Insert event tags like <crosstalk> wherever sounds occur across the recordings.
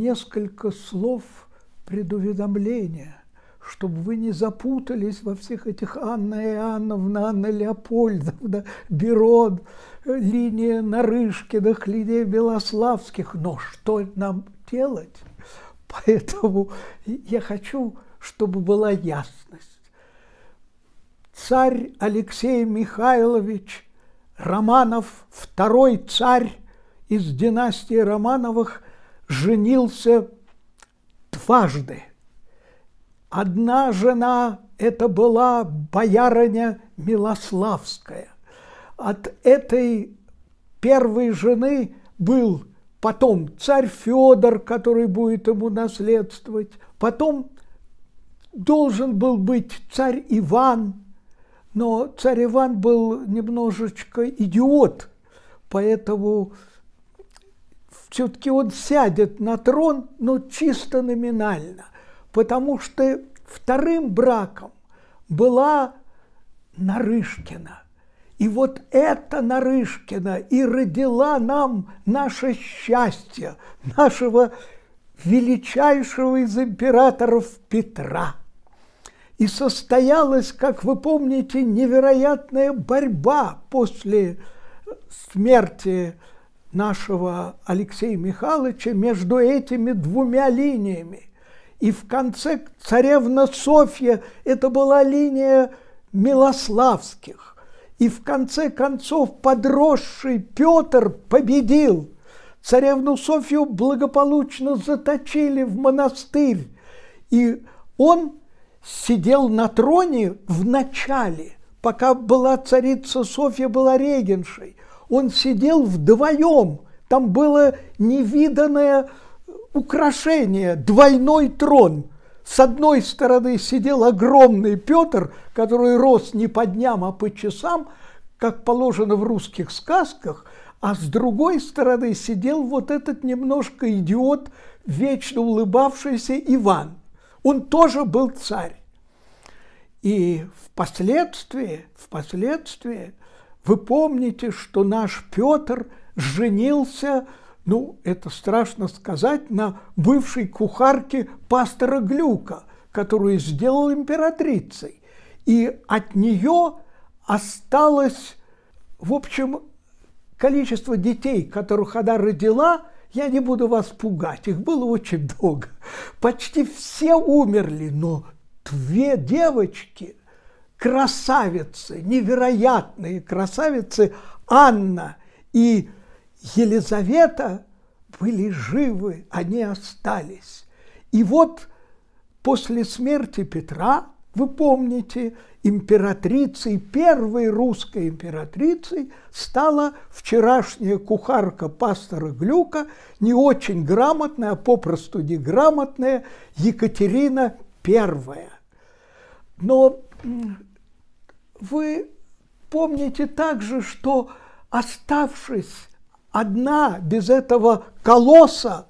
несколько слов предуведомления, чтобы вы не запутались во всех этих Анна Иоанновна, Анна Леопольдовна, Берон, линия Нарышкиных, линия Белославских. Но что нам делать? Поэтому я хочу, чтобы была ясность. Царь Алексей Михайлович Романов, второй царь из династии Романовых – женился дважды. Одна жена – это была боярыня Милославская. От этой первой жены был потом царь Федор, который будет ему наследствовать, потом должен был быть царь Иван, но царь Иван был немножечко идиот, поэтому все-таки он сядет на трон, но чисто номинально, потому что вторым браком была Нарышкина. И вот эта Нарышкина и родила нам наше счастье, нашего величайшего из императоров Петра. И состоялась, как вы помните, невероятная борьба после смерти нашего Алексея Михайловича между этими двумя линиями. И в конце царевна Софья – это была линия Милославских. И в конце концов подросший Петр победил. Царевну Софью благополучно заточили в монастырь. И он сидел на троне в начале, пока была царица Софья была регеншей – он сидел вдвоем. Там было невиданное украшение, двойной трон. С одной стороны сидел огромный Петр, который рос не по дням, а по часам, как положено в русских сказках, а с другой стороны сидел вот этот немножко идиот, вечно улыбавшийся Иван. Он тоже был царь. И впоследствии, впоследствии вы помните, что наш Петр женился, ну, это страшно сказать, на бывшей кухарке пастора Глюка, которую сделал императрицей. И от нее осталось, в общем, количество детей, которых она родила, я не буду вас пугать, их было очень долго, Почти все умерли, но две девочки – красавицы, невероятные красавицы Анна и Елизавета были живы, они остались. И вот после смерти Петра, вы помните, императрицей, первой русской императрицей стала вчерашняя кухарка пастора Глюка, не очень грамотная, а попросту неграмотная Екатерина I. Но вы помните также, что оставшись одна без этого колосса,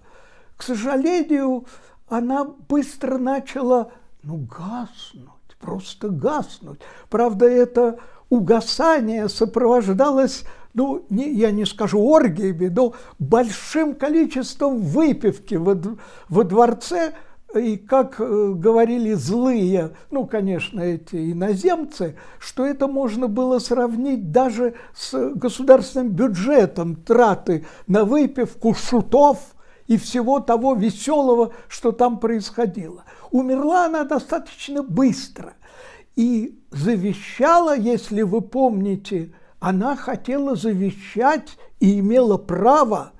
к сожалению, она быстро начала ну, гаснуть, просто гаснуть. Правда, это угасание сопровождалось, ну, не, я не скажу оргиями, но большим количеством выпивки во, во дворце – и как э, говорили злые, ну, конечно, эти иноземцы, что это можно было сравнить даже с государственным бюджетом, траты на выпивку, шутов и всего того веселого, что там происходило. Умерла она достаточно быстро и завещала, если вы помните, она хотела завещать и имела право,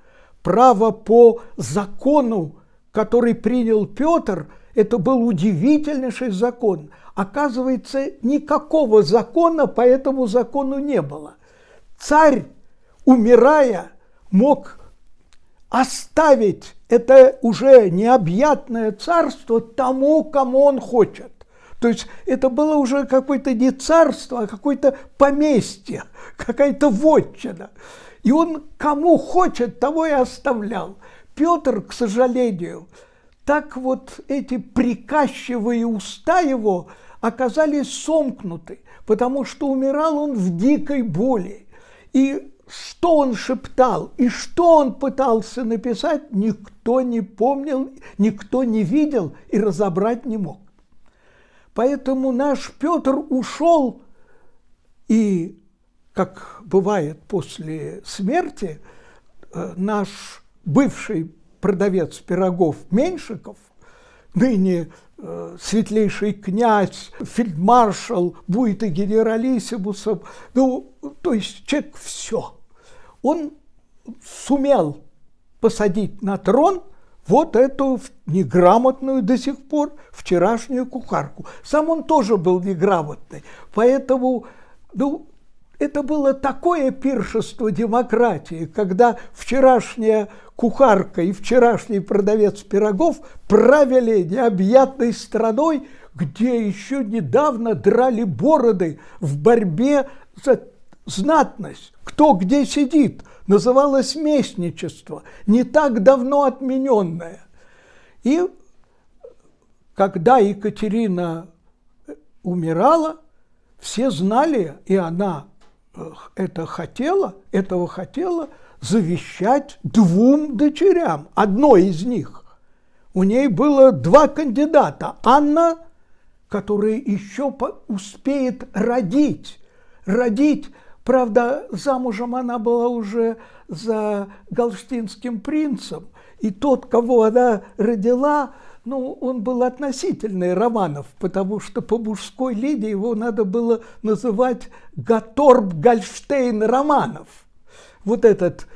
право по закону который принял Петр, это был удивительнейший закон. Оказывается, никакого закона по этому закону не было. Царь, умирая, мог оставить это уже необъятное царство тому, кому он хочет. То есть это было уже какое-то не царство, а какое-то поместье, какая-то вотчина. И он кому хочет, того и оставлял. Петр, к сожалению, так вот эти приказчивые уста его оказались сомкнуты, потому что умирал он в дикой боли. И что он шептал и что он пытался написать, никто не помнил, никто не видел и разобрать не мог. Поэтому наш Петр ушел и, как бывает после смерти, э, наш бывший продавец пирогов Меньшиков, ныне э, светлейший князь, фельдмаршал, будет и генералиссимусом, ну, то есть человек все. Он сумел посадить на трон вот эту неграмотную до сих пор вчерашнюю кухарку. Сам он тоже был неграмотный, поэтому ну, это было такое пиршество демократии, когда вчерашняя кухарка и вчерашний продавец пирогов правили необъятной страной, где еще недавно драли бороды в борьбе за знатность, кто где сидит, называлось местничество, не так давно отмененное. И когда Екатерина умирала, все знали, и она это хотела, этого хотела завещать двум дочерям, одной из них. У ней было два кандидата. Анна, которая еще успеет родить. Родить, правда, замужем она была уже за галштинским принцем. И тот, кого она родила, ну, он был относительный Романов, потому что по мужской линии его надо было называть Гаторб Гольштейн Романов. Вот этот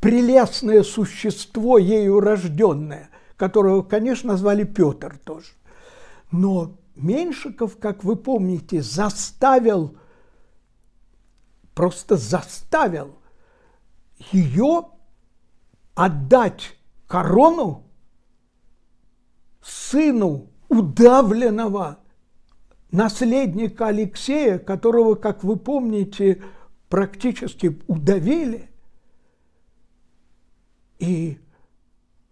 прелестное существо, ею рожденное, которого, конечно, назвали Петр тоже. Но Меньшиков, как вы помните, заставил, просто заставил ее отдать корону сыну удавленного наследника Алексея, которого, как вы помните, практически удавили, и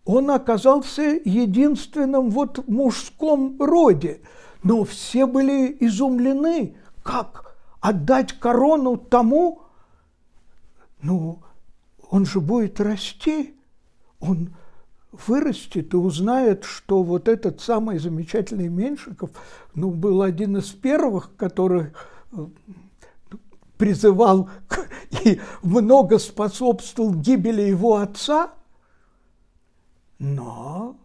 он оказался единственным вот в мужском роде. Но все были изумлены, как отдать корону тому, ну, он же будет расти, он вырастет и узнает, что вот этот самый замечательный Меншиков ну, был один из первых, который э, призывал <laughs> и много способствовал гибели его отца, но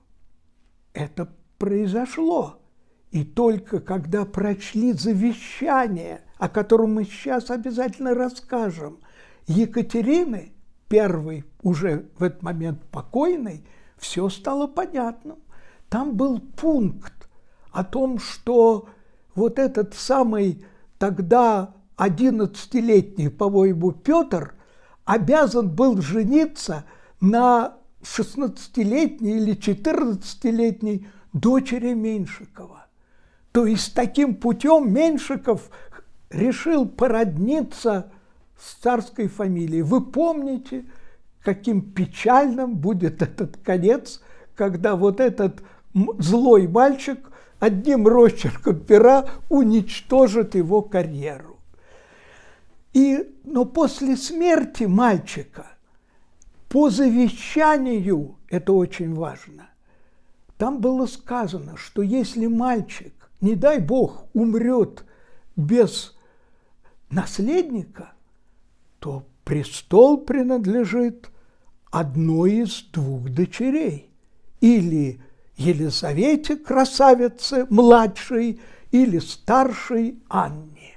это произошло. И только когда прочли завещание, о котором мы сейчас обязательно расскажем, Екатерины, первой уже в этот момент покойной, все стало понятно. Там был пункт о том, что вот этот самый тогда 11-летний, по-моему, Петр обязан был жениться на 16-летней или 14-летней дочери Меньшикова. То есть таким путем Меньшиков решил породниться с царской фамилией. Вы помните, каким печальным будет этот конец, когда вот этот злой мальчик одним росчерком пера уничтожит его карьеру. И, но после смерти мальчика по завещанию, это очень важно, там было сказано, что если мальчик, не дай бог, умрет без наследника, то престол принадлежит одной из двух дочерей, или Елизавете красавице младшей, или старшей Анне.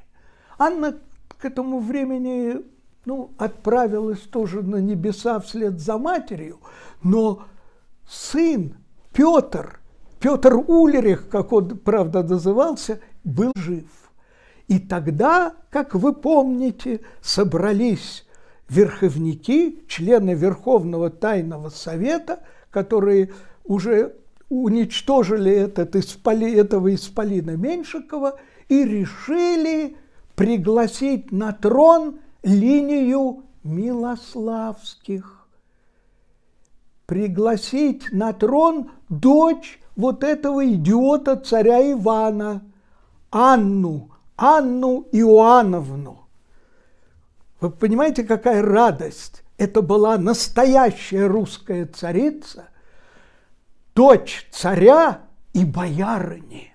Анна к этому времени ну, отправилась тоже на небеса вслед за матерью, но сын Петр, Петр Улерих, как он, правда, назывался, был жив. И тогда, как вы помните, собрались верховники, члены Верховного Тайного Совета, которые уже уничтожили этот исполи, этого Исполина Меньшикова и решили пригласить на трон линию Милославских, пригласить на трон дочь вот этого идиота царя Ивана, Анну, Анну Иоанновну. Вы понимаете, какая радость? Это была настоящая русская царица, дочь царя и боярыни,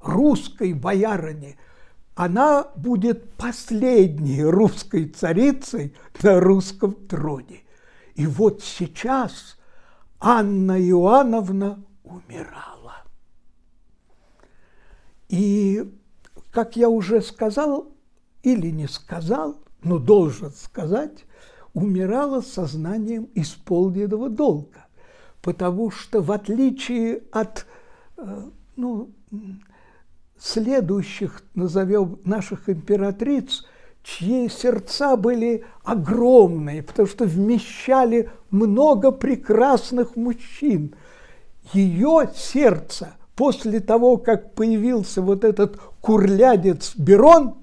русской боярыни. Она будет последней русской царицей на русском троне. И вот сейчас Анна Иоанновна умирала. И, как я уже сказал или не сказал, но ну, должен сказать, умирала сознанием исполненного долга, потому что в отличие от э, ну, следующих, назовем, наших императриц, чьи сердца были огромные, потому что вмещали много прекрасных мужчин. Ее сердце после того, как появился вот этот курлянец Берон,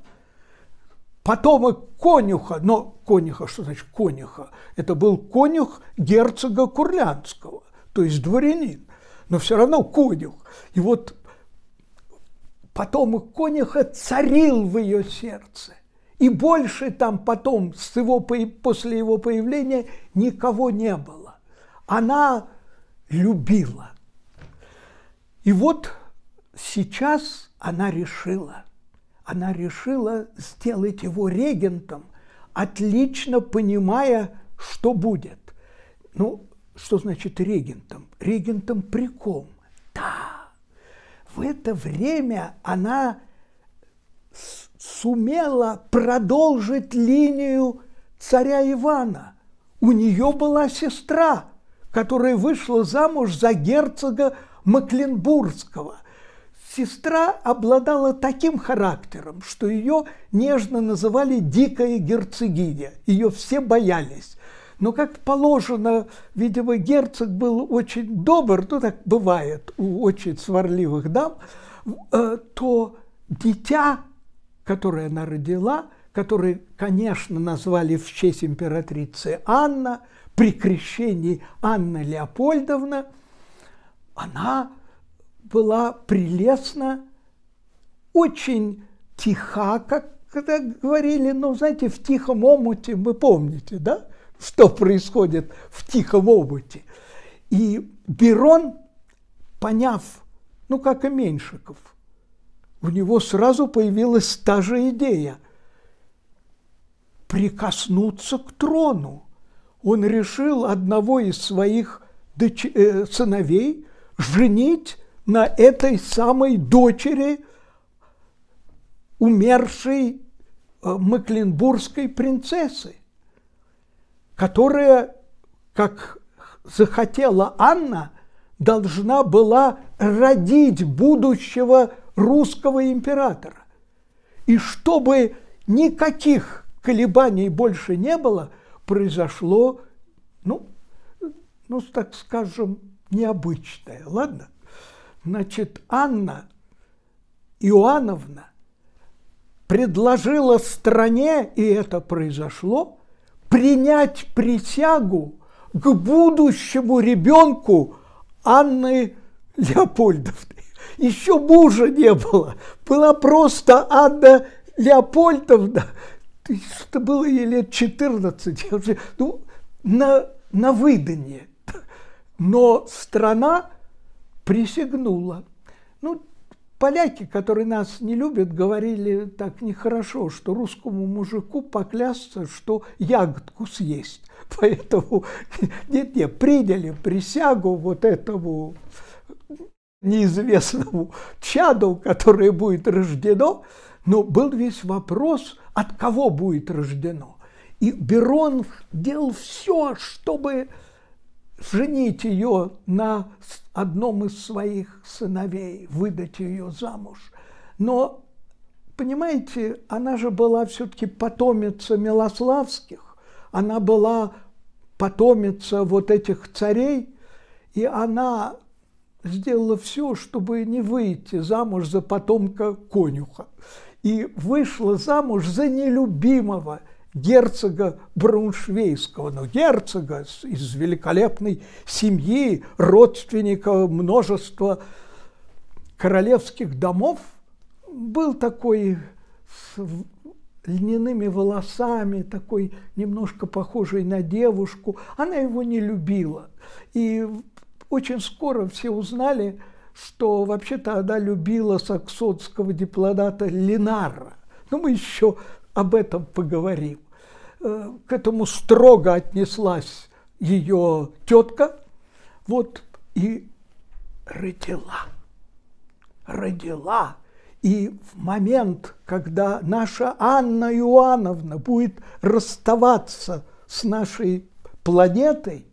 потомок конюха, но конюха, что значит конюха? Это был конюх герцога Курлянского, то есть дворянин, но все равно конюх. И вот потомок конюха царил в ее сердце. И больше там потом, с его, после его появления, никого не было. Она любила. И вот сейчас она решила, она решила сделать его регентом, отлично понимая, что будет. Ну, что значит регентом? Регентом приком. Да. В это время она сумела продолжить линию царя Ивана. У нее была сестра, которая вышла замуж за герцога Макленбургского. Сестра обладала таким характером, что ее нежно называли «дикая герцогиня». Ее все боялись. Но, как положено, видимо, герцог был очень добр, ну так бывает у очень сварливых дам, э, то дитя, которое она родила, которое, конечно, назвали в честь императрицы Анна, при крещении Анна Леопольдовна, она была прелестна, очень тиха, как когда говорили, ну, знаете, в тихом омуте, вы помните, да, что происходит в тихом омуте. И Берон, поняв, ну, как и Меньшиков, у него сразу появилась та же идея – прикоснуться к трону. Он решил одного из своих э, сыновей женить на этой самой дочери умершей э, Мекленбургской принцессы, которая, как захотела Анна, должна была родить будущего русского императора. И чтобы никаких колебаний больше не было, произошло, ну, ну так скажем, необычное, ладно? Значит, Анна Иоанновна предложила стране, и это произошло, принять присягу к будущему ребенку Анны Леопольдовны. Еще мужа не было, была просто Анна Леопольдовна. Это было ей лет 14, ну, на, на выданье. Но страна присягнула. Ну, поляки, которые нас не любят, говорили так нехорошо, что русскому мужику поклясться, что ягодку съесть. <laughs> Поэтому, <laughs> нет, нет, приняли присягу вот этому неизвестному чаду, которое будет рождено, но был весь вопрос, от кого будет рождено. И Берон делал все, чтобы женить ее на одном из своих сыновей, выдать ее замуж. Но, понимаете, она же была все-таки потомица Милославских, она была потомица вот этих царей, и она сделала все, чтобы не выйти замуж за потомка конюха. И вышла замуж за нелюбимого – герцога Брауншвейского, но ну, герцога из великолепной семьи, родственника множества королевских домов, был такой с льняными волосами, такой немножко похожий на девушку. Она его не любила. И очень скоро все узнали, что вообще-то она любила саксонского дипломата Линара. Но мы еще об этом поговорим. Э, к этому строго отнеслась ее тетка, вот и родила, родила. И в момент, когда наша Анна Иоанновна будет расставаться с нашей планетой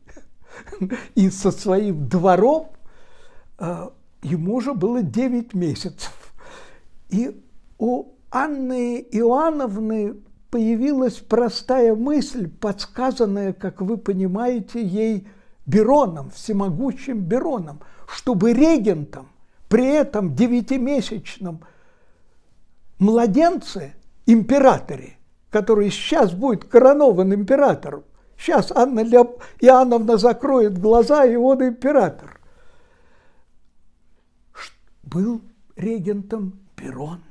<laughs> и со своим двором, э, ему уже было 9 месяцев. И у Анны Иоанновны появилась простая мысль, подсказанная, как вы понимаете, ей Бероном, всемогущим Бероном, чтобы регентом при этом девятимесячном младенце, императоре, который сейчас будет коронован императором, сейчас Анна Леоп... Иоанновна закроет глаза, и он император, был регентом Берон.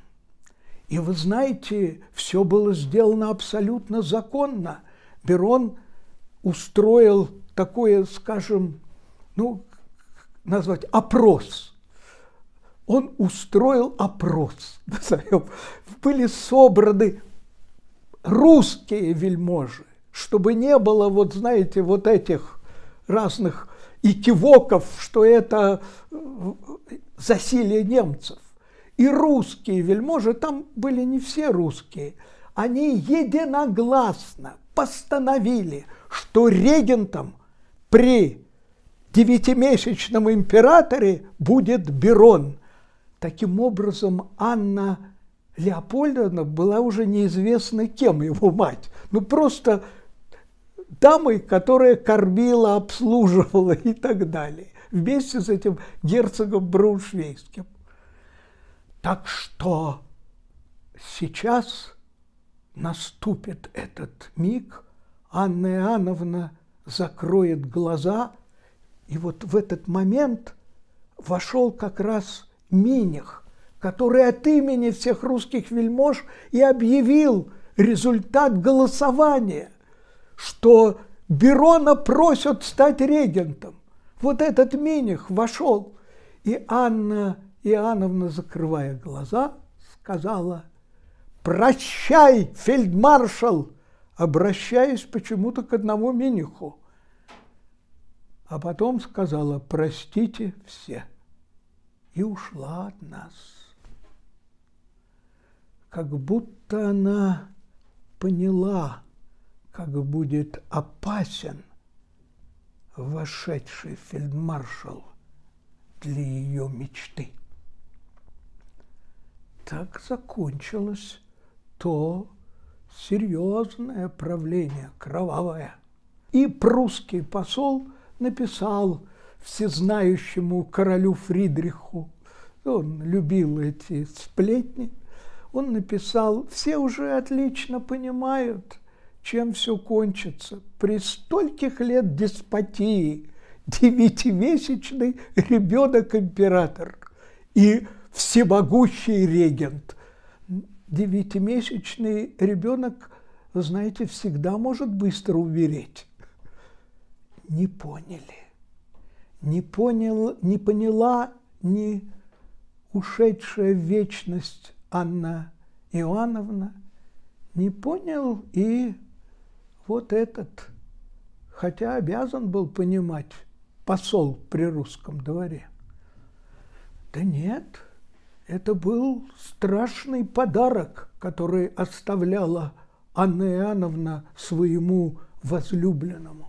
И вы знаете, все было сделано абсолютно законно. Берон устроил такое, скажем, ну, назвать опрос. Он устроил опрос, <laughs> Были собраны русские вельможи, чтобы не было, вот знаете, вот этих разных и кивоков, что это э, засилие немцев. И русские вельможи, там были не все русские, они единогласно постановили, что регентом при девятимесячном императоре будет Берон. Таким образом, Анна Леопольдовна была уже неизвестно кем его мать. Ну, просто дамой, которая кормила, обслуживала и так далее. Вместе с этим герцогом Брауншвейским. Так что сейчас наступит этот миг, Анна Иоанновна закроет глаза, и вот в этот момент вошел как раз Миних, который от имени всех русских вельмож и объявил результат голосования, что Берона просят стать регентом. Вот этот Миних вошел, и Анна Иоанновна, закрывая глаза, сказала «Прощай, фельдмаршал!» обращаясь почему-то к одному Миниху. А потом сказала «Простите все» и ушла от нас. Как будто она поняла, как будет опасен вошедший фельдмаршал для ее мечты. Так закончилось то серьезное правление, кровавое. И прусский посол написал всезнающему королю Фридриху, он любил эти сплетни, он написал, все уже отлично понимают, чем все кончится. При стольких лет деспотии девятимесячный ребенок император. И всемогущий регент. Девятимесячный ребенок, знаете, всегда может быстро умереть. Не поняли. Не, понял, не поняла ни ушедшая вечность Анна Иоанновна, не понял и вот этот, хотя обязан был понимать посол при русском дворе. Да нет, это был страшный подарок, который оставляла Анна Иоанновна своему возлюбленному.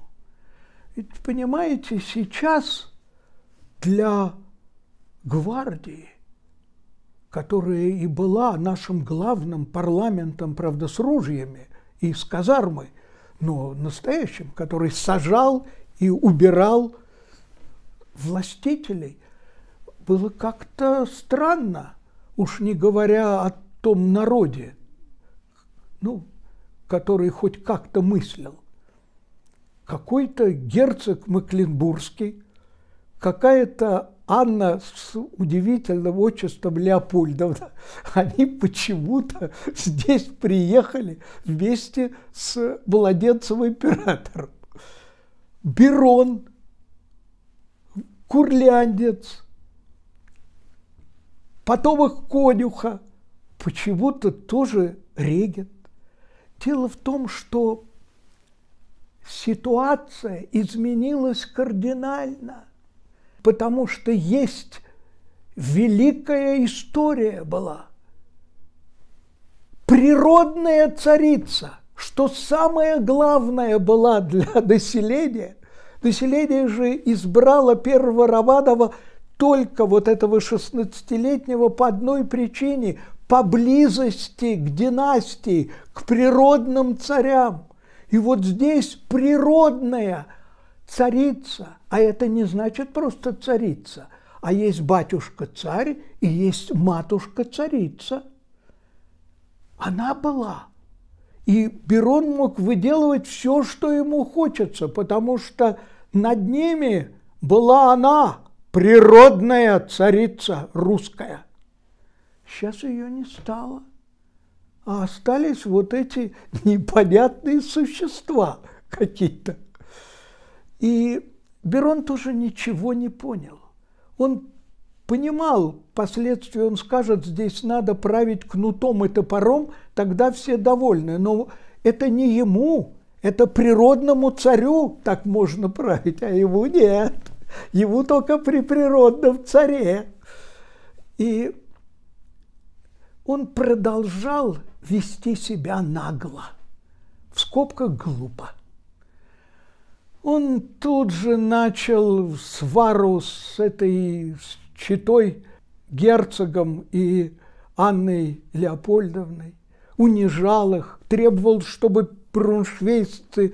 Ведь, понимаете, сейчас для гвардии, которая и была нашим главным парламентом, правда, с ружьями и с казармой, но настоящим, который сажал и убирал властителей, было как-то странно, уж не говоря о том народе, ну, который хоть как-то мыслил. Какой-то герцог Мекленбургский, какая-то Анна с удивительным отчеством Леопольдовна, <laughs> они почему-то здесь приехали вместе с Младенцевым императором. Берон, Курляндец, потом их конюха, почему-то тоже регент. Дело в том, что ситуация изменилась кардинально, потому что есть великая история была. Природная царица, что самое главное было для <laughs> населения, население же избрало первого Равадова – только вот этого 16-летнего по одной причине – поблизости к династии, к природным царям. И вот здесь природная царица, а это не значит просто царица, а есть батюшка-царь и есть матушка-царица. Она была. И Берон мог выделывать все, что ему хочется, потому что над ними была она – природная царица русская. Сейчас ее не стало. А остались вот эти <laughs> непонятные существа какие-то. И Берон тоже ничего не понял. Он понимал, впоследствии он скажет, здесь надо править кнутом и топором, тогда все довольны. Но это не ему, это природному царю так можно править, а его нет. Ему только при природном царе. И он продолжал вести себя нагло, в скобках глупо. Он тут же начал свару с этой с читой герцогом и Анной Леопольдовной, унижал их, требовал, чтобы бруншвейцы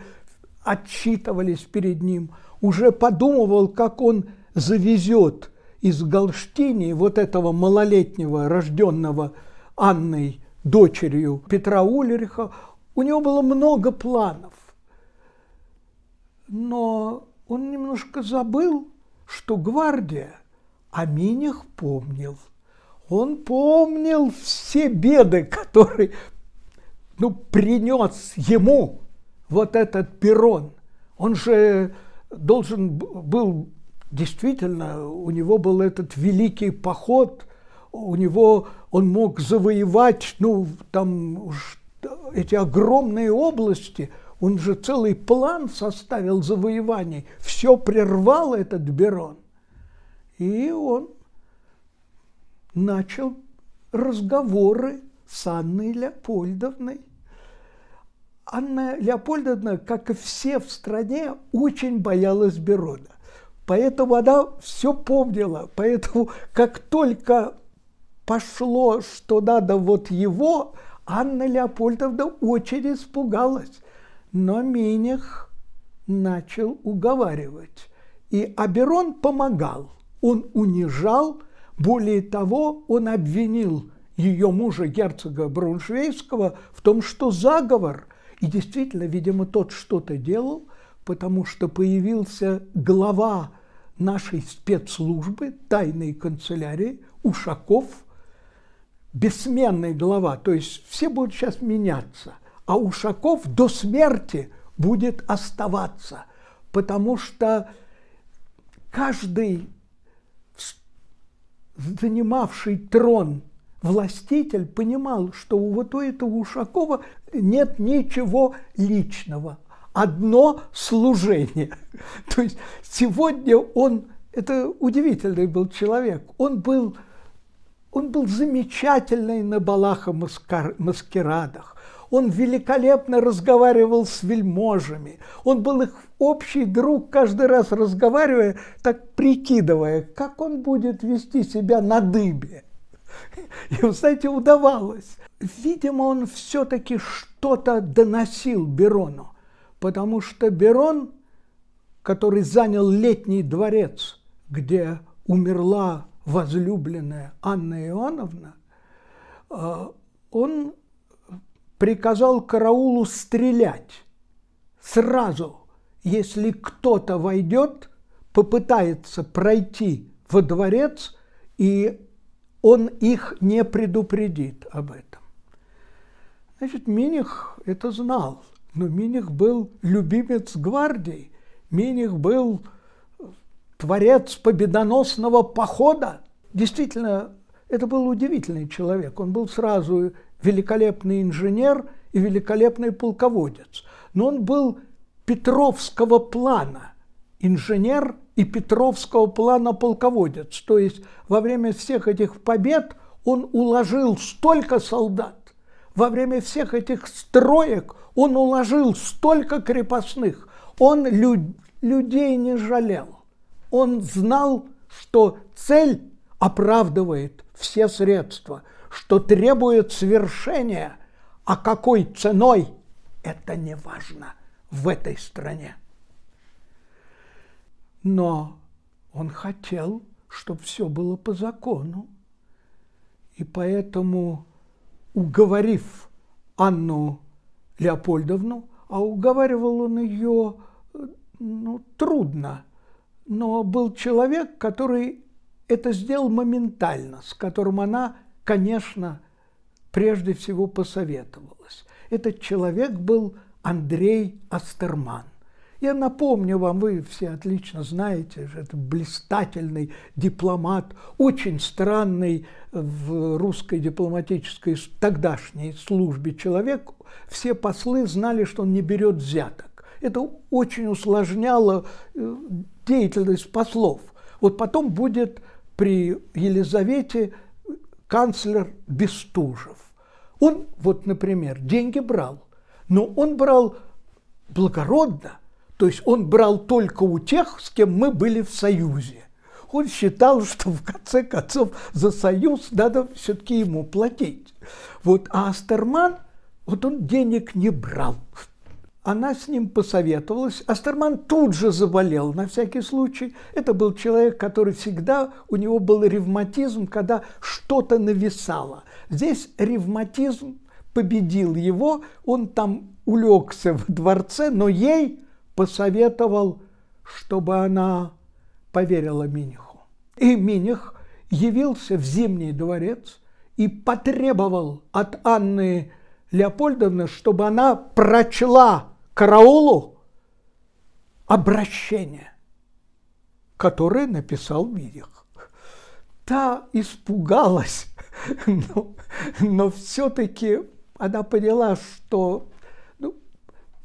отчитывались перед ним – уже подумывал, как он завезет из Галштини вот этого малолетнего, рожденного Анной, дочерью Петра Ульриха, у него было много планов. Но он немножко забыл, что гвардия о минях помнил. Он помнил все беды, которые ну, принес ему вот этот перрон. Он же должен был, действительно, у него был этот великий поход, у него он мог завоевать, ну, там эти огромные области, он же целый план составил завоеваний, все прервал этот Берон. И он начал разговоры с Анной Леопольдовной Анна Леопольдовна, как и все в стране, очень боялась Берона. Поэтому она все помнила. Поэтому как только пошло, что надо вот его, Анна Леопольдовна очень испугалась. Но Миних начал уговаривать. И Аберон помогал. Он унижал, более того, он обвинил ее мужа, герцога Брауншвейского, в том, что заговор – и действительно, видимо, тот что-то делал, потому что появился глава нашей спецслужбы, тайной канцелярии, Ушаков, бессменный глава, то есть все будут сейчас меняться, а Ушаков до смерти будет оставаться, потому что каждый занимавший трон властитель понимал, что у вот у этого Ушакова нет ничего личного, одно служение. <laughs> То есть сегодня он, это удивительный был человек, он был, он был замечательный на балах и маскарадах, он великолепно разговаривал с вельможами, он был их общий друг, каждый раз разговаривая, так прикидывая, как он будет вести себя на дыбе – <laughs> И, вы знаете, удавалось. Видимо, он все-таки что-то доносил Берону, потому что Берон, который занял летний дворец, где умерла возлюбленная Анна Иоанновна, э, он приказал караулу стрелять сразу, если кто-то войдет, попытается пройти во дворец и он их не предупредит об этом. Значит, Миних это знал, но Миних был любимец гвардии, Миних был э, творец победоносного похода. Действительно, это был удивительный человек. Он был сразу великолепный инженер и великолепный полководец. Но он был петровского плана – инженер и Петровского плана полководец. То есть во время всех этих побед он уложил столько солдат, во время всех этих строек он уложил столько крепостных, он лю- людей не жалел. Он знал, что цель оправдывает все средства, что требует свершения, а какой ценой – это не важно в этой стране. Но он хотел, чтобы все было по закону. И поэтому, уговорив Анну Леопольдовну, а уговаривал он ее ну, трудно, но был человек, который это сделал моментально, с которым она, конечно, прежде всего посоветовалась. Этот человек был Андрей Астерман. Я напомню вам, вы все отлично знаете, это блистательный дипломат, очень странный в русской дипломатической тогдашней службе человек. Все послы знали, что он не берет взяток. Это очень усложняло э, деятельность послов. Вот потом будет при Елизавете э, канцлер Бестужев. Он, вот, например, деньги брал, но он брал благородно – то есть он брал только у тех, с кем мы были в союзе. Он считал, <laughs> что в конце концов за союз надо все-таки ему платить. Вот, а Астерман, вот он денег не брал. Она с ним посоветовалась. Астерман тут же заболел, на всякий случай. Это был человек, который всегда, у него был ревматизм, когда что-то нависало. Здесь ревматизм победил его, он там улегся в дворце, но ей посоветовал, чтобы она поверила Миниху. И Миних явился в Зимний дворец и потребовал от Анны Леопольдовны, чтобы она прочла караулу обращение, которое написал Миних. Та испугалась, <laughs> но, но все-таки она поняла, что ну,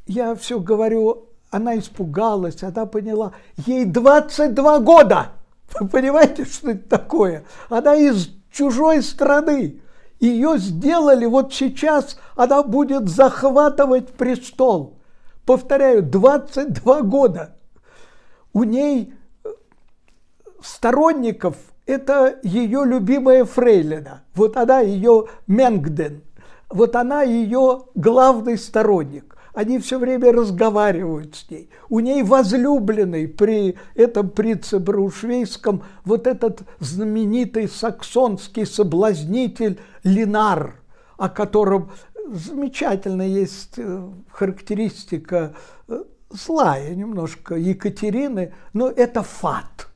я все говорю она испугалась, она поняла, ей 22 года. Вы понимаете, что это такое? Она из чужой страны. Ее сделали, вот сейчас она будет захватывать престол. Повторяю, 22 года. У ней э, сторонников – это ее любимая фрейлина. Вот она ее Менгден. Вот она ее главный сторонник они все время разговаривают с ней. У ней возлюбленный при этом принце Браушвейском вот этот знаменитый саксонский соблазнитель Линар, о котором замечательно есть э, характеристика э, злая немножко Екатерины, но это фат.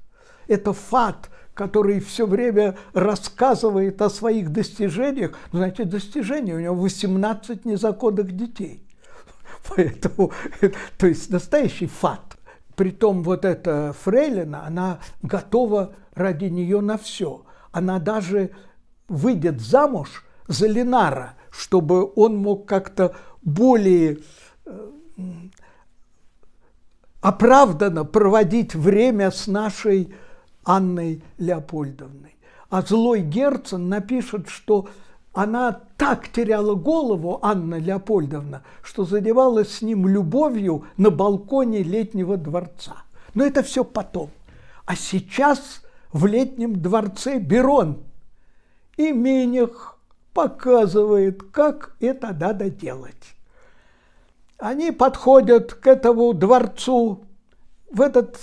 Это фат – который все время рассказывает о своих достижениях. Знаете, достижения у него 18 незаконных детей. Поэтому, <laughs> то есть настоящий фат. Притом вот эта фрейлина, она готова ради нее на все. Она даже выйдет замуж за Ленара, чтобы он мог как-то более э, оправданно проводить время с нашей Анной Леопольдовной. А злой Герцен напишет, что она так теряла голову, Анна Леопольдовна, что задевалась с ним любовью на балконе летнего дворца. Но это все потом. А сейчас в летнем дворце Берон. И Менях показывает, как это надо делать. Они подходят к этому дворцу. В этот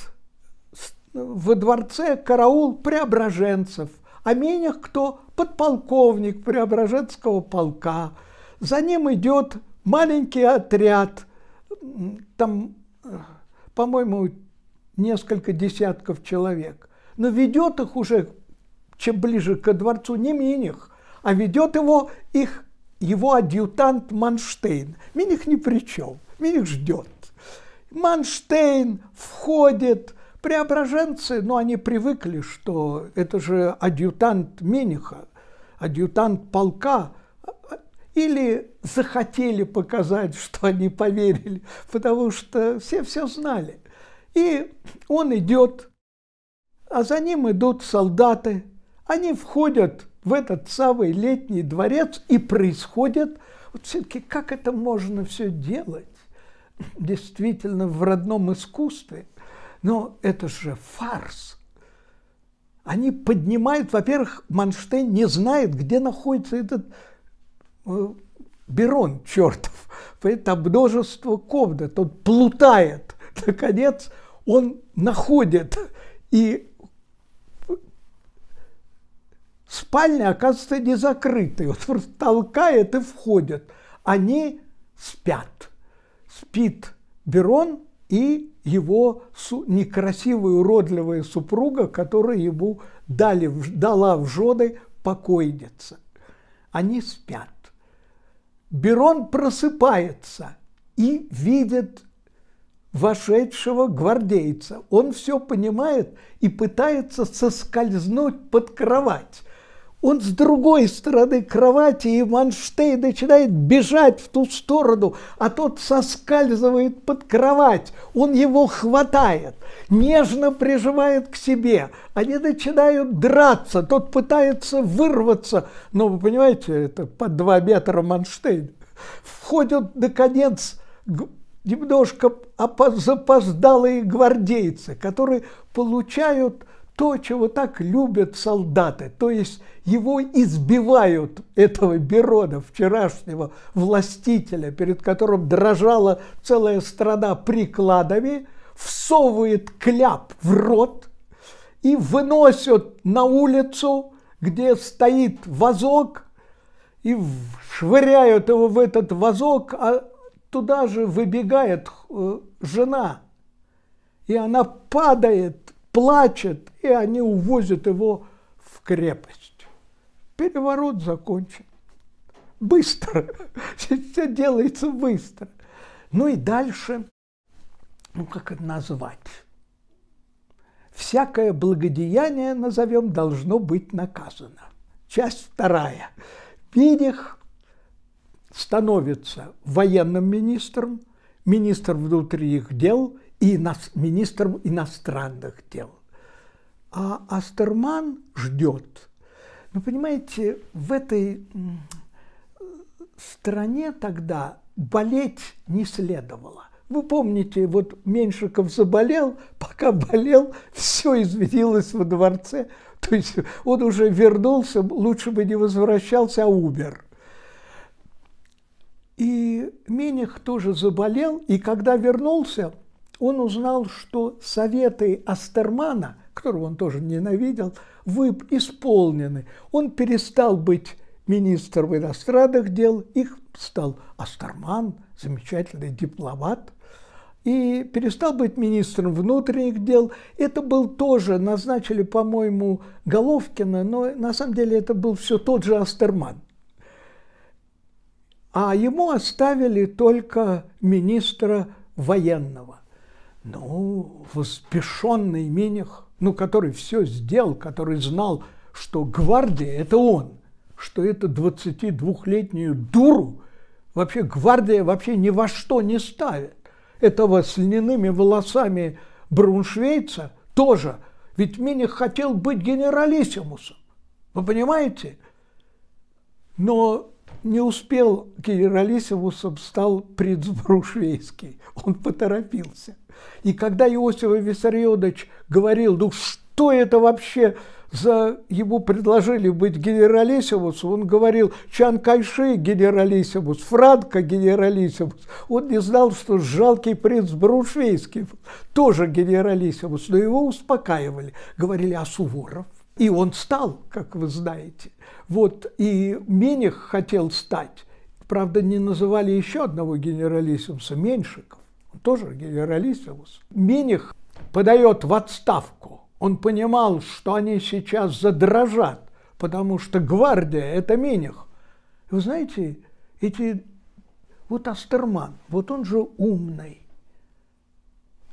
во дворце караул преображенцев – а Менях кто? Подполковник Преображенского полка. За ним идет маленький отряд, там, по-моему, несколько десятков человек. Но ведет их уже, чем ближе к дворцу, не Миних, а ведет его их его адъютант Манштейн. Миних ни при чем, Миних ждет. Манштейн входит, Преображенцы, ну, они привыкли, что это же адъютант Миниха, адъютант полка, или захотели показать, <laughs> что они поверили, потому что все все знали. И он идет, а за ним идут солдаты. Они входят в этот самый летний дворец и происходит... Вот все-таки как это можно все делать? Действительно, в родном искусстве – но это же фарс. Они поднимают, во-первых, Манштейн не знает, где находится этот э, Берон чертов. это множество комнат, тот плутает. Наконец, он находит. И спальня, оказывается, не закрытая. Он просто толкает и входит. Они спят. Спит Берон и его некрасивая, уродливая супруга, которая ему дали, дала в жены покойница. Они спят. Берон просыпается и видит вошедшего гвардейца. Он все понимает и пытается соскользнуть под кровать – он с другой стороны кровати, и Манштейн начинает бежать в ту сторону, а тот соскальзывает под кровать, он его хватает, нежно прижимает к себе, они начинают драться, тот пытается вырваться, но вы понимаете, это под два метра Манштейн, входят, наконец, немножко запоздалые гвардейцы, которые получают то, чего так любят солдаты, то есть его избивают, этого Берона, вчерашнего властителя, перед которым дрожала целая страна прикладами, всовывает кляп в рот и выносят на улицу, где стоит вазок, и швыряют его в этот вазок, а туда же выбегает э, жена, и она падает плачет, и они увозят его в крепость. Переворот закончен. Быстро. <laughs> Все делается быстро. Ну и дальше, ну как это назвать? Всякое благодеяние, назовем, должно быть наказано. Часть вторая. Пирих становится военным министром, министр внутренних дел – и министром иностранных дел. А Астерман ждет. Но ну, понимаете, в этой стране тогда болеть не следовало. Вы помните, вот Меньшиков заболел, пока болел, все изменилось во дворце. То есть он уже вернулся, лучше бы не возвращался, а умер. И Мених тоже заболел, и когда вернулся – он узнал, что советы Астермана, которого он тоже ненавидел, вы исполнены. Он перестал быть министром иностранных дел, их стал Астерман, замечательный дипломат, и перестал быть министром внутренних дел. Это был тоже, назначили, по-моему, Головкина, но на самом деле это был все тот же Астерман. А ему оставили только министра военного ну, воспешенный Миних, ну, который все сделал, который знал, что гвардия – это он, что это 22-летнюю дуру вообще гвардия вообще ни во что не ставит. Этого с льняными волосами Брауншвейца тоже. Ведь Миних хотел быть генералиссимусом, вы понимаете? Но не успел генералиссимусом стал принц Брушвейский. Он поторопился. И когда Иосиф Виссарионович говорил, ну что это вообще за... Ему предложили быть генералиссимусом, он говорил Чан Кайши генералиссимус, Франко генералиссимус. Он не знал, что жалкий принц Брушвейский тоже генералиссимус, но его успокаивали. Говорили, о «А Суворов? И он стал, как вы знаете. Вот, и Мених хотел стать. Правда, не называли еще одного генералиссимуса, Меньшиков тоже генералиссимус, Миних подает в отставку. Он понимал, что они сейчас задрожат, потому что гвардия – это Миних. Вы знаете, эти... Вот Астерман, вот он же умный.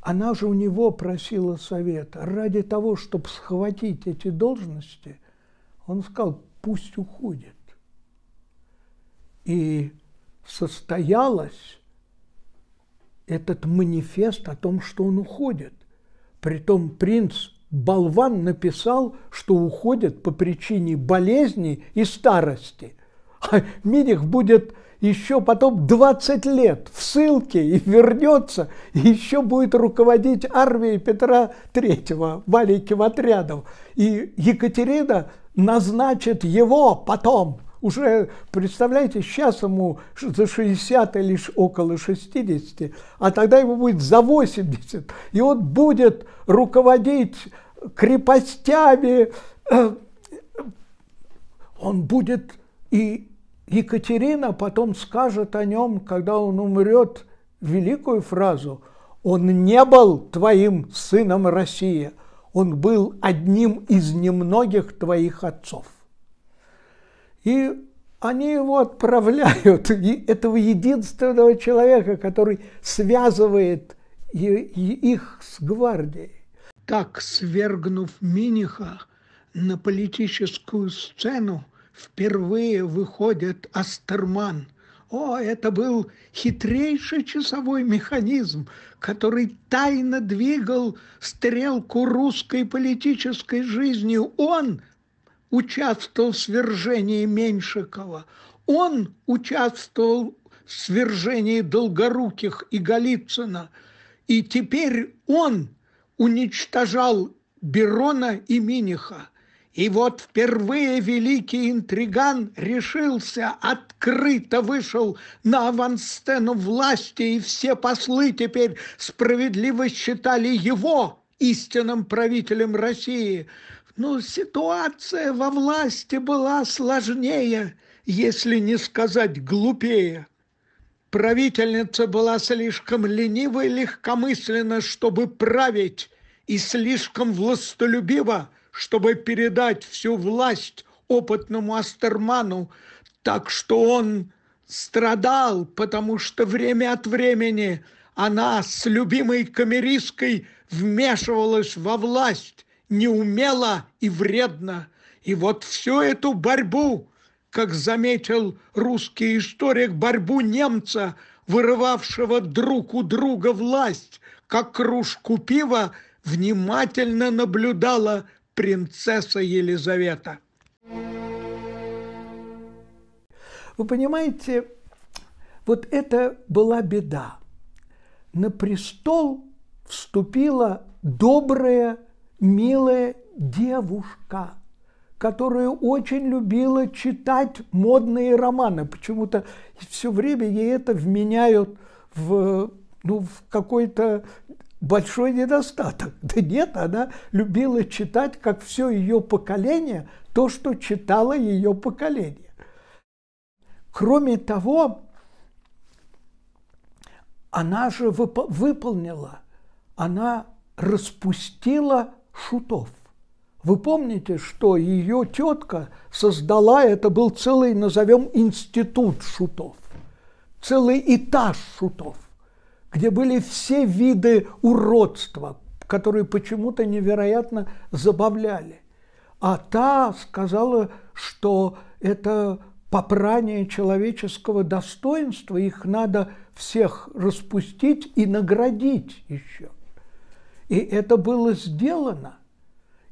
Она же у него просила совета. Ради того, чтобы схватить эти должности, он сказал, пусть уходит. И состоялось этот манифест о том, что он уходит. Притом принц Болван написал, что уходит по причине болезни и старости. <laughs> А Миних будет еще потом 20 лет в ссылке и вернется, и еще будет руководить армией Петра III, маленьким отрядом. И Екатерина назначит его потом – уже, представляете, сейчас ему за 60 или около 60, а тогда ему будет за 80. И он будет руководить крепостями, э, он будет и Екатерина потом скажет о нем, когда он умрет, великую фразу «Он не был твоим сыном России, он был одним из немногих твоих отцов». И они его отправляют, этого единственного человека, который связывает их с гвардией. Так, свергнув Миниха на политическую сцену, впервые выходит Астерман. О, это был хитрейший часовой механизм, который тайно двигал стрелку русской политической жизни. Он – участвовал в свержении Меньшикова, он участвовал в свержении Долгоруких и Голицына, и теперь он уничтожал Берона и Миниха. И вот впервые великий интриган решился, открыто вышел на авансцену власти, и все послы теперь справедливо считали его истинным правителем России – но ну, ситуация во власти была сложнее, если не сказать глупее. Правительница была слишком ленива и легкомысленна, чтобы править, и слишком властолюбива, чтобы передать всю власть опытному Астерману, так что он страдал, потому что время от времени она с любимой камериской вмешивалась во власть неумело и вредно. И вот всю эту борьбу, как заметил русский историк, борьбу немца, вырывавшего друг у друга власть, как кружку пива, внимательно наблюдала принцесса Елизавета. Вы понимаете, вот это была беда. На престол вступила добрая милая девушка, которая очень любила читать модные романы. Почему-то все время ей это вменяют в, ну, в какой-то большой недостаток. Да нет, она любила читать, как все ее поколение, то, что читало ее поколение. Кроме того, она же вып выполнила, она распустила шутов. Вы помните, что ее тетка создала, это был целый, назовем, институт шутов, целый этаж шутов, где были все виды уродства, которые почему-то невероятно забавляли. А та сказала, что это попрание человеческого достоинства, их надо всех распустить и наградить еще – и это было сделано.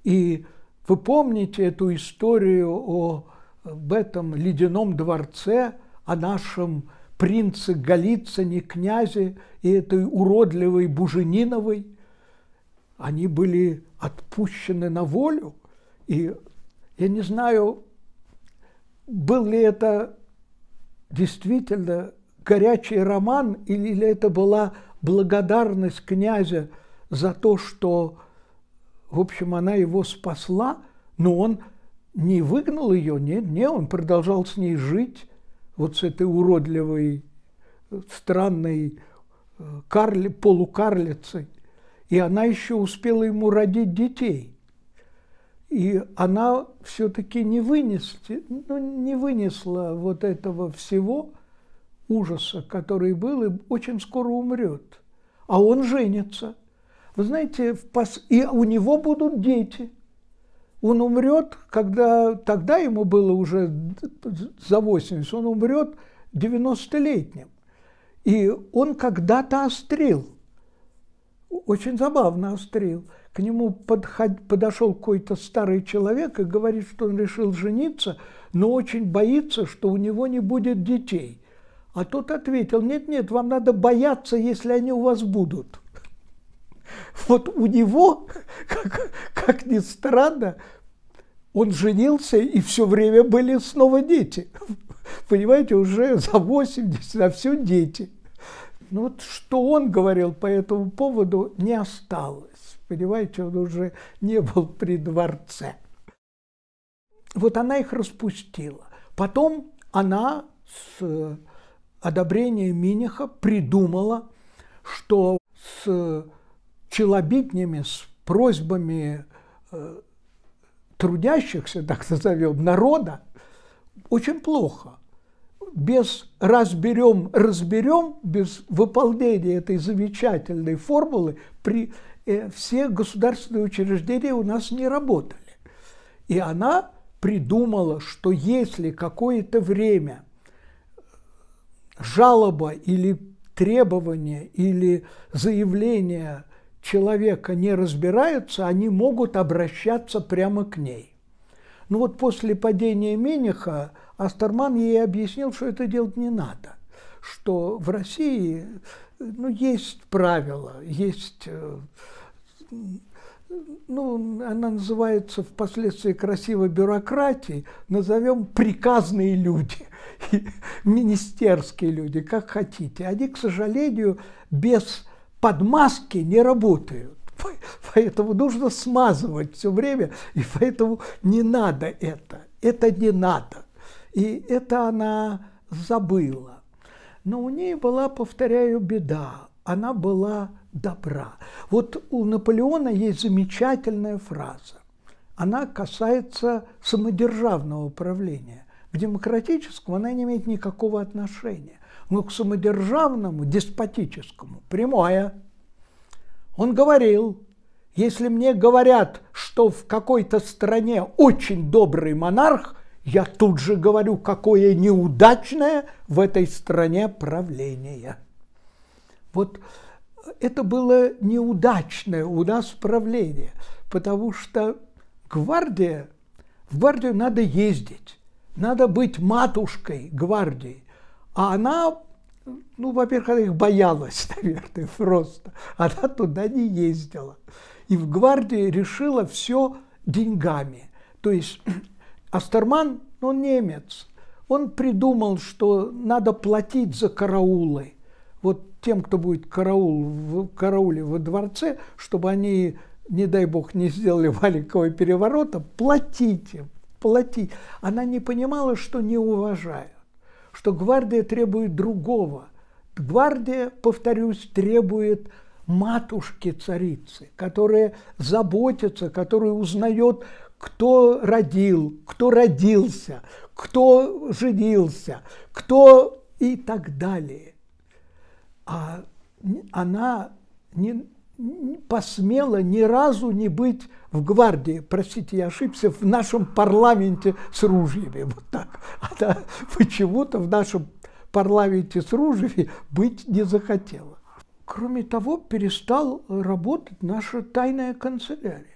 И вы помните эту историю о, об этом ледяном дворце, о нашем принце Голицыне, князе и этой уродливой Бужениновой. Они были отпущены на волю. И я не знаю, был ли это действительно горячий роман или, это была благодарность князя за то, что, в общем, она его спасла, но он не выгнал ее, нет, не, он продолжал с ней жить, вот с этой уродливой, странной э, карли, полукарлицей. И она еще успела ему родить детей. И она все-таки не, вынес, ну, не вынесла вот этого всего ужаса, который был, и очень скоро умрет. А он женится. Вы знаете, пос... и у него будут дети. Он умрет, когда тогда ему было уже за 80, он умрет 90-летним. И он когда-то острил, очень забавно острил. К нему подход... подошел какой-то старый человек и говорит, что он решил жениться, но очень боится, что у него не будет детей. А тот ответил, нет-нет, вам надо бояться, если они у вас будут. Вот у него, как, как ни странно, он женился, и все время были снова дети. Понимаете, уже за 80, на все дети. Ну вот что он говорил по этому поводу, не осталось. Понимаете, он уже не был при дворце. Вот она их распустила. Потом она с э, одобрения Миниха придумала, что с челобитнями, с просьбами э, трудящихся, <laughs> так назовем, народа, очень плохо. Без разберем, разберем, без выполнения этой замечательной формулы при, э, все государственные учреждения у нас не работали. И она придумала, что если какое-то время э, жалоба или требование или заявление человека не разбираются, они могут обращаться прямо к ней. Ну вот после падения Мениха Астерман ей объяснил, что это делать не надо, что в России ну, есть правила, есть э, ну, она называется впоследствии красиво бюрократией, назовем приказные люди, <laughs> министерские люди, как хотите. Они, к сожалению, без подмазки не работают. Поэтому нужно смазывать все время, и поэтому не надо это. Это не надо. И это она забыла. Но у ней была, повторяю, беда. Она была добра. Вот у Наполеона есть замечательная фраза. Она касается самодержавного правления, К демократическому она не имеет никакого отношения но к самодержавному, деспотическому, прямое. Он говорил, если мне говорят, что в какой-то стране очень добрый монарх, я тут же говорю, какое неудачное в этой стране правление. Вот э, это было неудачное у нас правление, потому что гвардия, в гвардию надо ездить, надо быть матушкой гвардии, а она, ну, во-первых, она их боялась, <laughs> наверное, просто. Она туда не ездила. И в гвардии решила все деньгами. То есть <clears throat> Астерман, ну, немец, он придумал, что надо платить за караулы. Вот тем, кто будет караул, в карауле во дворце, чтобы они, не дай бог, не сделали <laughs> маленького переворота, платите, платить. Она не понимала, что не уважают что гвардия требует другого. Гвардия, повторюсь, требует матушки-царицы, которая заботится, которая узнает, кто родил, кто родился, кто женился, кто и так далее. А она не, не посмела ни разу не быть в гвардии, простите, я ошибся, в нашем парламенте с ружьями. Вот так. <laughs> Она почему-то в нашем парламенте с ружьями быть не захотела. Кроме того, перестал работать наша тайная канцелярия.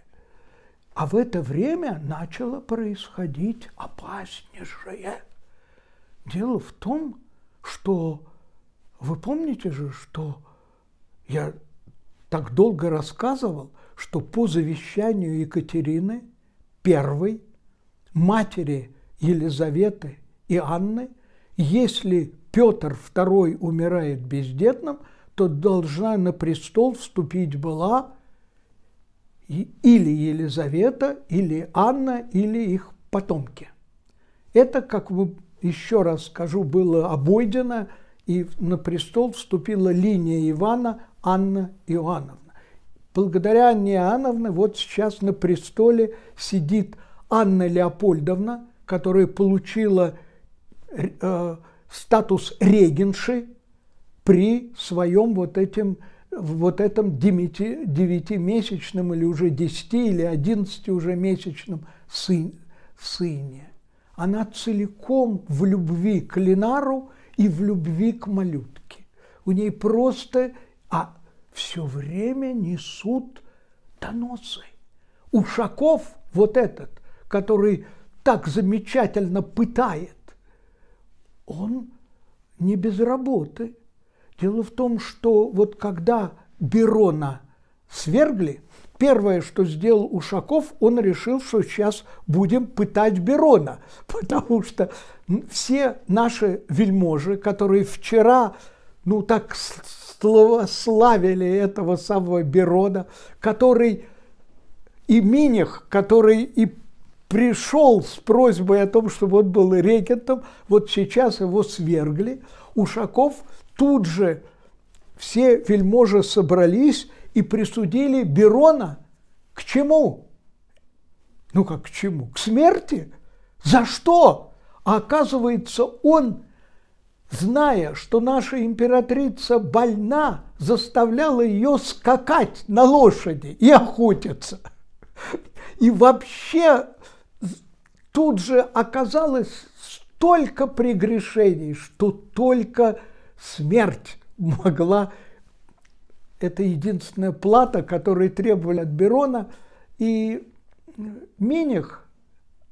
А в это время начало происходить опаснейшее. Дело в том, что вы помните же, что я так долго рассказывал – что по завещанию Екатерины I, матери Елизаветы и Анны, если Петр II умирает бездетным, то должна на престол вступить была или Елизавета, или Анна, или их потомки. Это, как вы еще раз скажу, было обойдено, и на престол вступила линия Ивана Анна Иоанновна. Благодаря Анне Иоанновне вот сейчас на престоле сидит Анна Леопольдовна, которая получила э, статус регенши при своем вот этим вот этом девятимесячном или уже десяти или одиннадцати уже месячном сын, сыне. Она целиком в любви к Ленару и в любви к малютке. У ней просто все время несут доносы. Ушаков вот этот, который так замечательно пытает, он не без работы. Дело в том, что вот когда Берона свергли, первое, что сделал Ушаков, он решил, что сейчас будем пытать Берона, <laughs> потому что все наши вельможи, которые вчера, ну так славили этого самого Берода, который и Миних, который и пришел с просьбой о том, чтобы он был регентом, вот сейчас его свергли. Ушаков тут же все вельможи собрались и присудили Берона к чему? Ну как к чему? К смерти? За что? А оказывается, он зная, что наша императрица больна, заставляла ее скакать на лошади и охотиться. И вообще тут же оказалось столько прегрешений, что только смерть могла... Это единственная плата, которую требовали от Берона. И Миних,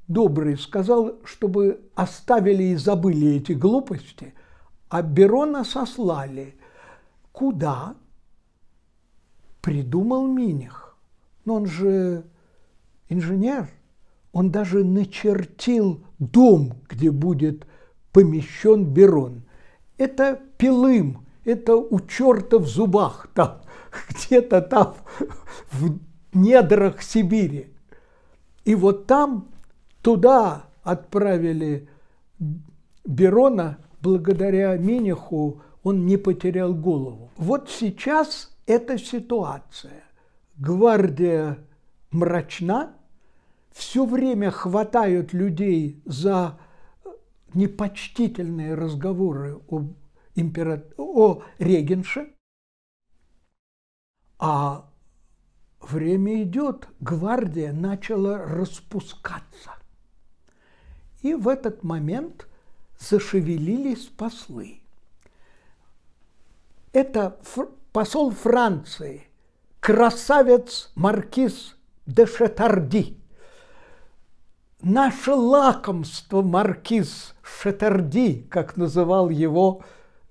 добрый, сказал, чтобы оставили и забыли эти глупости – а Берона сослали. Куда? Придумал Миних. Но он же инженер. Он даже начертил дом, где будет помещен Берон. Это Пилым, это у черта в зубах, там, <laughs> где-то там <laughs> в недрах Сибири. И вот там, туда отправили Берона, благодаря Миниху он не потерял голову. Вот сейчас эта ситуация. Гвардия мрачна, все время хватают людей за непочтительные разговоры об импера... о регенше, а время идет, гвардия начала распускаться. И в этот момент – зашевелились послы. Это фр посол Франции, красавец маркиз де Шетарди. Наше лакомство маркиз Шетарди, как называл его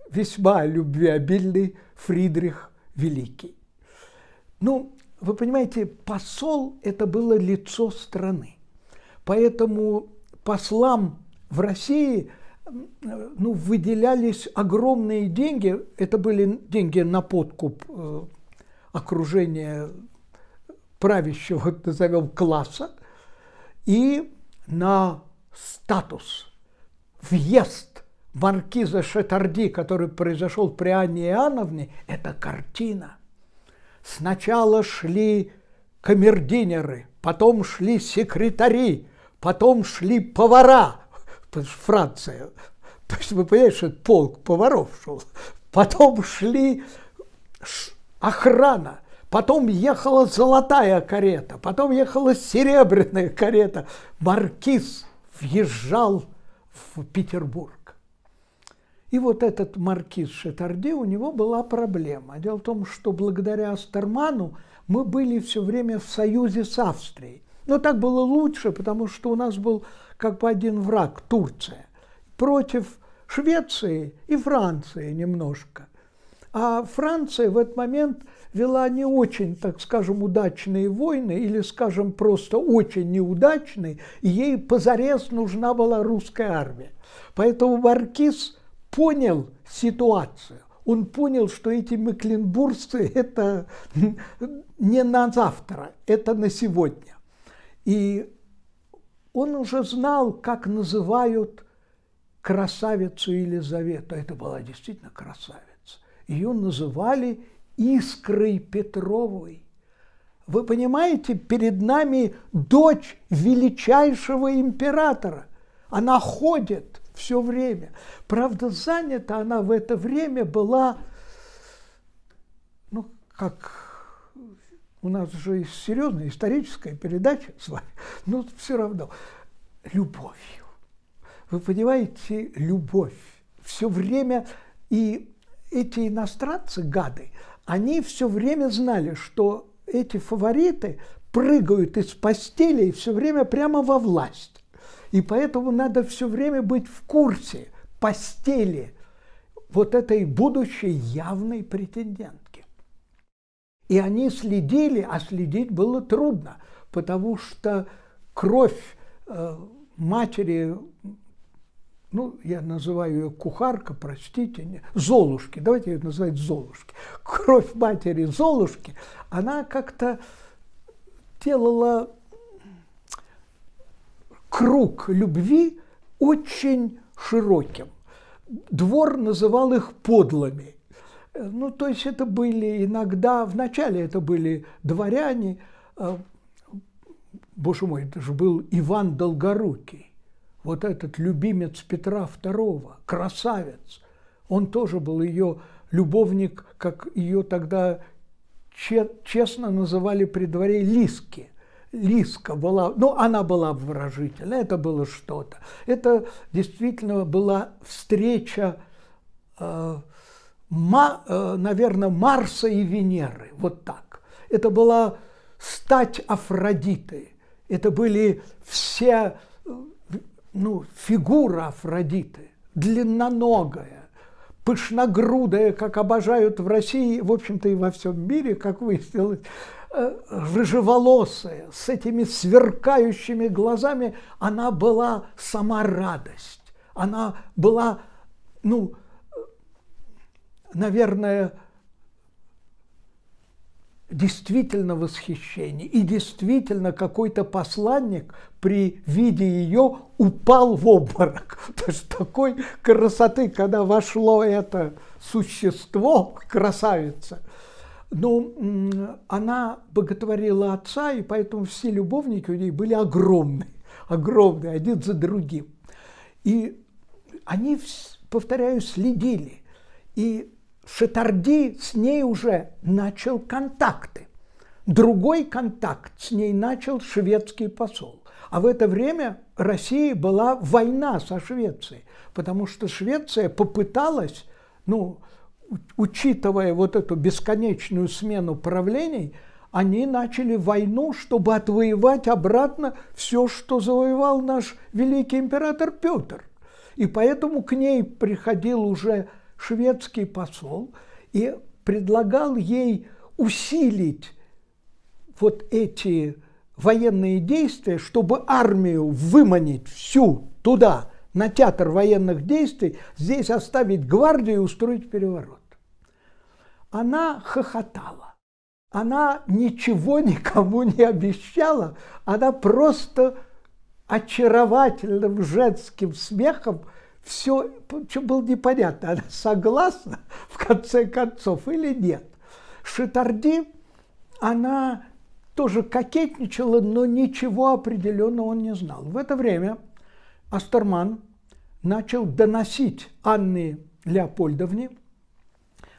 весьма любвеобильный Фридрих Великий. Ну, вы понимаете, посол – это было лицо страны. Поэтому послам в России – ну, выделялись огромные деньги, это были деньги на подкуп э, окружения правящего, <laughs> назовем, класса, и на статус, въезд маркиза Шетарди, который произошел при Анне Иоанновне, это картина. Сначала шли камердинеры, потом шли секретари, потом шли повара – потому что Франция, то есть вы понимаете, что это полк поваров шел, потом шли охрана, потом ехала золотая карета, потом ехала серебряная карета, маркиз въезжал в Петербург. И вот этот маркиз Шетарди, у него была проблема. Дело в том, что благодаря Астерману мы были все время в союзе с Австрией. Но так было лучше, потому что у нас был как бы один враг – Турция. Против Швеции и Франции немножко. А Франция в этот момент вела не очень, так скажем, удачные войны, или, скажем, просто очень неудачные, и ей позарез нужна была русская армия. Поэтому Маркиз понял ситуацию. Он понял, что эти мекленбуржцы – это <laughs> не на завтра, это на сегодня. И он уже знал, как называют красавицу Елизавету. Это была действительно красавица. Ее называли «Искрой Петровой». Вы понимаете, перед нами дочь величайшего императора. Она ходит все время. Правда, занята она в это время была, ну, как у нас же серьезная историческая передача с вами, но все равно любовью. Вы понимаете, любовь. Все время и эти иностранцы, гады, они все время знали, что эти фавориты прыгают из постели и все время прямо во власть. И поэтому надо все время быть в курсе постели вот этой будущей явной претендент. И они следили, а следить было трудно, потому что кровь э, матери, ну, я называю ее кухарка, простите, не, Золушки, давайте ее называть Золушки, кровь матери Золушки, она как-то делала круг любви очень широким. Двор называл их подлыми – Э, ну, то есть это были иногда, вначале это были дворяне, а, боже мой, это же был Иван Долгорукий, вот этот любимец Петра II, красавец. Он тоже был ее любовник, как ее тогда честно называли при дворе Лиски. Лиска была, ну, она была выражительна, это было что-то. Это действительно была встреча э, Э, наверное, Марса и Венеры, вот так. Это была стать Афродиты, это были все, э, ну, фигура Афродиты, длинноногая, пышногрудая, как обожают в России, в общем-то и во всем мире, как выяснилось, э, рыжеволосая, с этими сверкающими глазами, она была сама радость, она была, ну, наверное, действительно восхищение. И действительно какой-то посланник при виде ее упал в обморок. <laughs> то есть такой красоты, когда вошло это существо, красавица. Но ну, она боготворила отца, и поэтому все любовники у нее были огромные, огромные, один за другим. И они, повторяю, следили. И Шатарди с ней уже начал контакты. Другой контакт с ней начал шведский посол. А в это время России была война со Швецией, потому что Швеция попыталась, ну, учитывая вот эту бесконечную смену правлений, они начали войну, чтобы отвоевать обратно все, что завоевал наш великий император Петр. И поэтому к ней приходил уже шведский посол и предлагал ей усилить вот эти военные действия, чтобы армию выманить всю туда, на театр военных действий, здесь оставить гвардию и устроить переворот. Она хохотала. Она ничего никому не обещала, она просто очаровательным женским смехом – все что было непонятно, она согласна в конце концов или нет. Шитарди, она тоже кокетничала, но ничего определенного он не знал. В это время Астерман начал доносить Анне Леопольдовне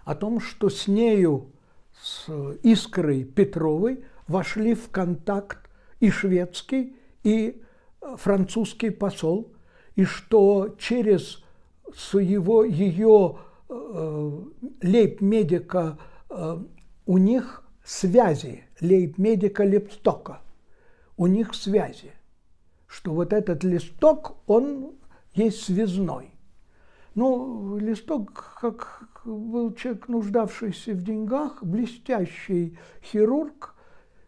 о том, что с нею, с Искрой Петровой, вошли в контакт и шведский, и французский посол – и что через своего ее э, лейб-медика э, у них связи, лейб-медика Лепстока, у них связи, что вот этот листок, он есть связной. Ну, листок, как был человек, нуждавшийся в деньгах, блестящий хирург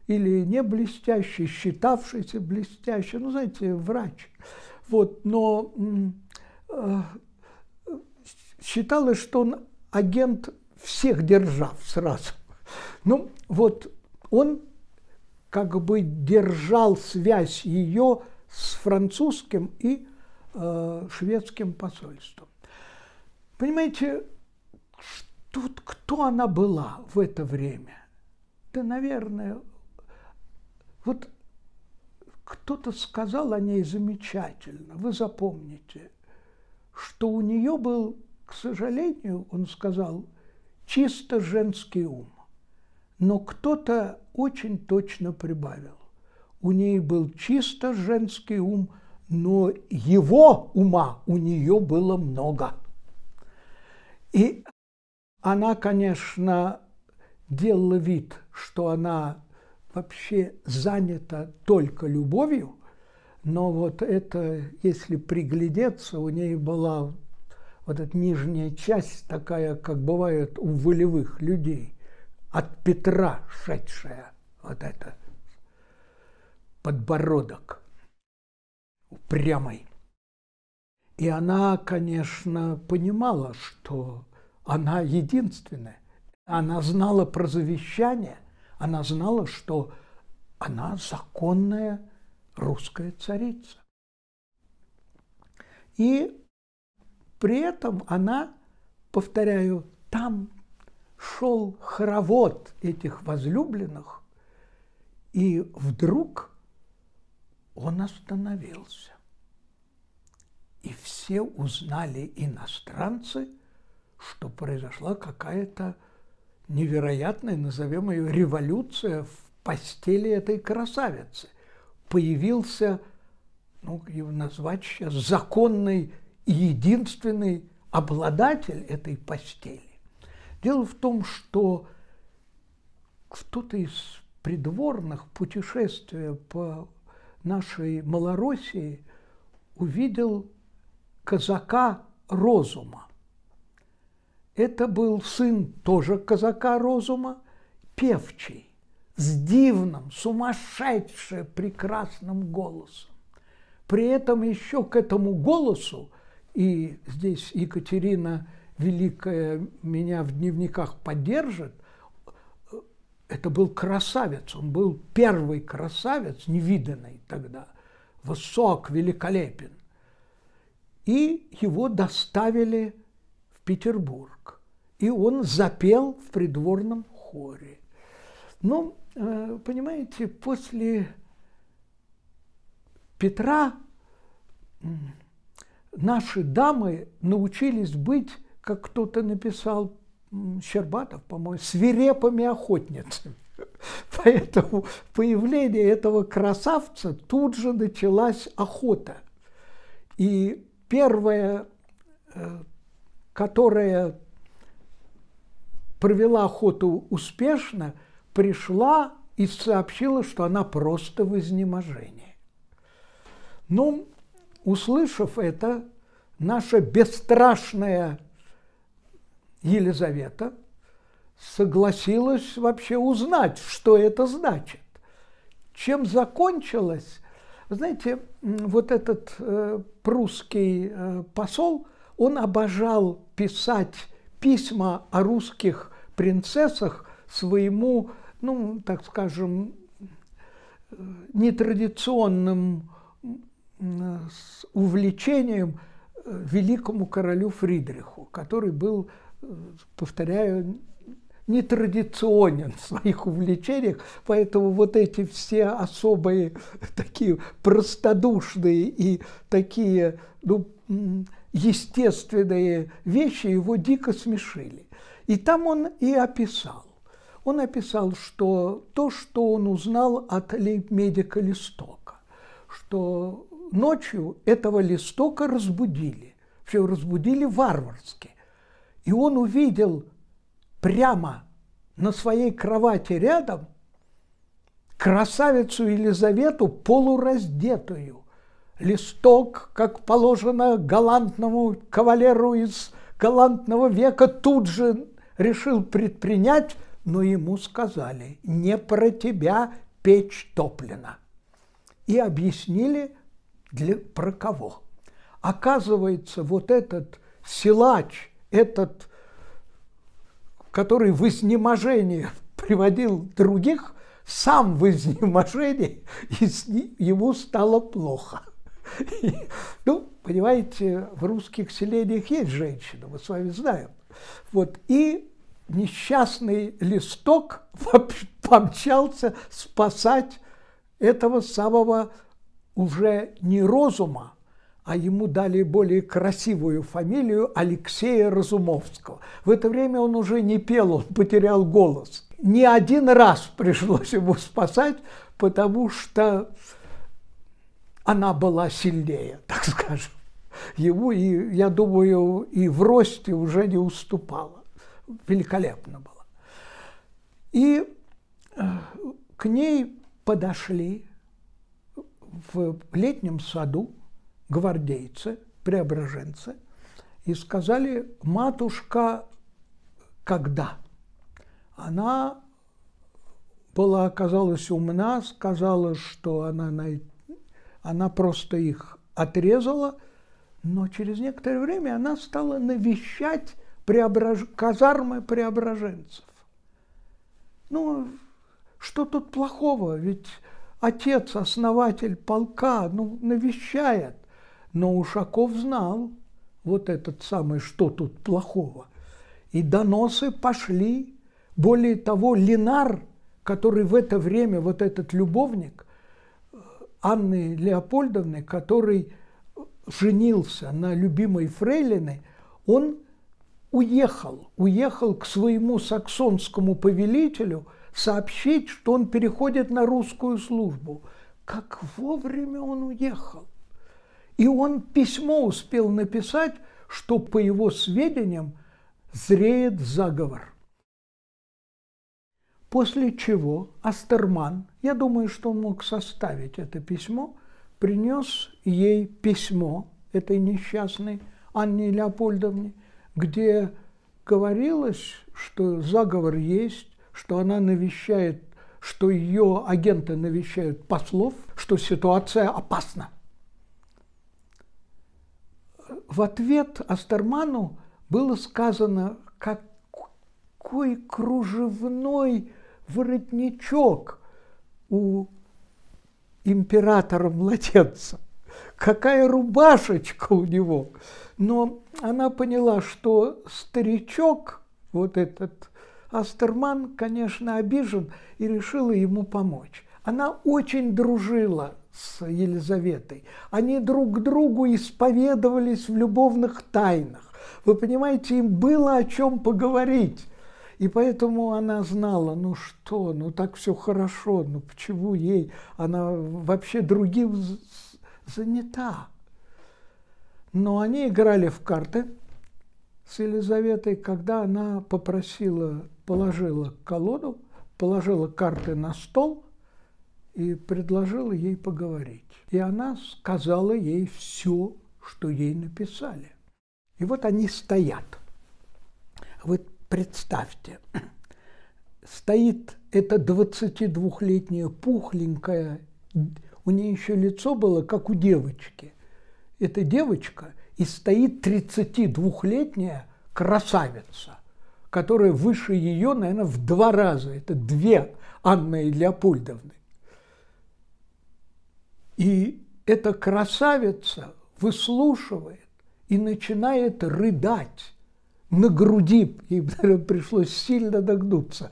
или не блестящий, считавшийся блестящим, ну, знаете, врач – вот, но э, считалось, что он агент всех держав сразу. Ну, вот он как бы держал связь ее с французским и э, шведским посольством. Понимаете, тут кто она была в это время? Да, наверное, вот кто-то сказал о ней замечательно, вы запомните, что у нее был, к сожалению, он сказал, чисто женский ум. Но кто-то очень точно прибавил. У ней был чисто женский ум, но его ума у нее было много. И она, конечно, делала вид, что она вообще занята только любовью, но вот это, если приглядеться, у нее была вот эта нижняя часть такая, как бывает у волевых людей, от Петра шедшая, вот это, подбородок упрямый. И она, конечно, понимала, что она единственная. Она знала про завещание, она знала, что она законная русская царица. И при этом она, повторяю, там шел хоровод этих возлюбленных, и вдруг он остановился. И все узнали иностранцы, что произошла какая-то невероятная, назовем ее, революция в постели этой красавицы. Появился, ну, его назвать сейчас, законный и единственный обладатель этой постели. Дело в том, что кто-то из придворных путешествия по нашей Малороссии увидел казака Розума – это был сын тоже казака Розума, певчий, с дивным, сумасшедше прекрасным голосом. При этом еще к этому голосу, и здесь Екатерина Великая меня в дневниках поддержит, это был красавец, он был первый красавец, невиданный тогда, высок, великолепен. И его доставили Петербург. И он запел в придворном хоре. Но, ну, э, понимаете, после Петра наши дамы научились быть, как кто-то написал Щербатов, по-моему, свирепыми охотницами. <laughs> Поэтому появление этого красавца тут же началась охота. И первая э, которая провела охоту успешно, пришла и сообщила, что она просто в изнеможении. Но, ну, услышав это, наша бесстрашная Елизавета согласилась вообще узнать, что это значит. Чем закончилось? Знаете, вот этот э, прусский э, посол он обожал писать письма о русских принцессах своему, ну, так скажем, нетрадиционным э, увлечением э, великому королю Фридриху, который был, э, повторяю, нетрадиционен в своих увлечениях, поэтому вот эти все особые <laughs> такие простодушные и такие, ну, естественные вещи его дико смешили. И там он и описал. Он описал, что то, что он узнал от медика Листока, что ночью этого Листока разбудили, все разбудили варварски. И он увидел прямо на своей кровати рядом красавицу Елизавету полураздетую, Листок, как положено галантному кавалеру из галантного века, тут же решил предпринять, но ему сказали, не про тебя печь топлена. И объяснили, для, про кого. Оказывается, вот этот силач, этот, который в изнеможение <laughs> приводил других, сам в изнеможении, <laughs> и ним, ему стало плохо. <laughs> Ну, понимаете, в русских селениях есть женщина, мы с вами знаем. Вот, и несчастный листок <laughs> помчался спасать этого самого уже не Розума, а ему дали более красивую фамилию Алексея Разумовского. В это время он уже не пел, он потерял голос. Не один раз пришлось ему спасать, потому что она была сильнее, <laughs> так скажем. его и, я думаю, и в росте уже не уступала. Великолепно было. И э, к ней подошли в летнем саду гвардейцы, преображенцы, и сказали, матушка, когда? Она была, оказалась умна, сказала, что она найдет она просто их отрезала, но через некоторое время она стала навещать преображ... казармы преображенцев. Ну, что тут плохого? Ведь отец, основатель полка, ну, навещает. Но Ушаков знал вот этот самый «что тут плохого». И доносы пошли. Более того, Ленар, который в это время, вот этот любовник, Анны Леопольдовны, который женился на любимой фрейлине, он уехал, уехал к своему саксонскому повелителю сообщить, что он переходит на русскую службу. Как вовремя он уехал. И он письмо успел написать, что, по его сведениям, зреет заговор. После чего Астерман, я думаю, что он мог составить это письмо, принес ей письмо этой несчастной Анне Леопольдовне, где говорилось, что заговор есть, что она навещает, что ее агенты навещают послов, что ситуация опасна. В ответ Астерману было сказано, какой кружевной воротничок у императора-младенца, какая рубашечка у него. Но она поняла, что старичок, вот этот Астерман, конечно, обижен и решила ему помочь. Она очень дружила с Елизаветой. Они друг другу исповедовались в любовных тайнах. Вы понимаете, им было о чем поговорить. И поэтому она знала, ну что, ну так все хорошо, ну почему ей, она вообще другим занята. Но они играли в карты с Елизаветой, когда она попросила, положила колоду, положила карты на стол и предложила ей поговорить. И она сказала ей все, что ей написали. И вот они стоят. Вот Представьте, стоит эта 22-летняя пухленькая, у нее еще лицо было, как у девочки. это девочка, и стоит 32-летняя красавица, которая выше ее, наверное, в два раза. Это две Анны Леопольдовны. И эта красавица выслушивает и начинает рыдать на груди, и <laughs> пришлось сильно догнуться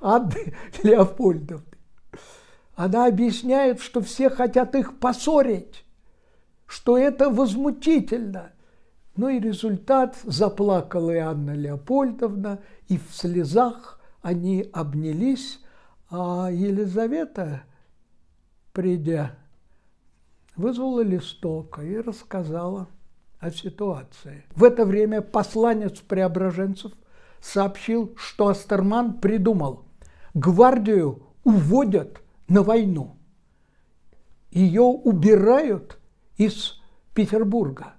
Анны <laughs> Леопольдовны. Она объясняет, что все хотят их поссорить, что это возмутительно. Ну и результат – заплакала и Анна Леопольдовна, и в слезах они обнялись, а Елизавета, придя, вызвала листок и рассказала – о ситуации. В это время посланец преображенцев сообщил, что Астерман придумал гвардию уводят на войну. Ее убирают из Петербурга.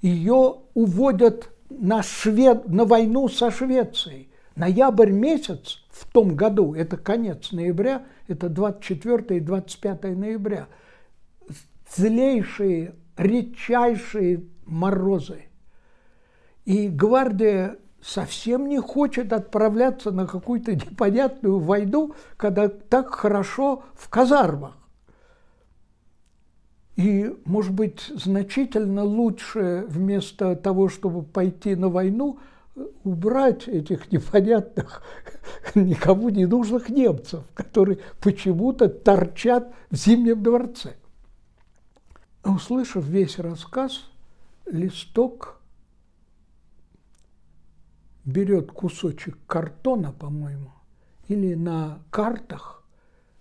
Ее уводят на, Швед... на войну со Швецией. Ноябрь месяц в том году, это конец ноября, это 24 и 25 ноября, злейшие, редчайшие морозы. И гвардия совсем не хочет отправляться на какую-то непонятную войну, когда так хорошо в казармах. И, может быть, значительно лучше вместо того, чтобы пойти на войну, убрать этих непонятных, никому не нужных немцев, которые почему-то торчат в Зимнем дворце. Услышав весь рассказ, листок, берет кусочек картона, по-моему, или на картах,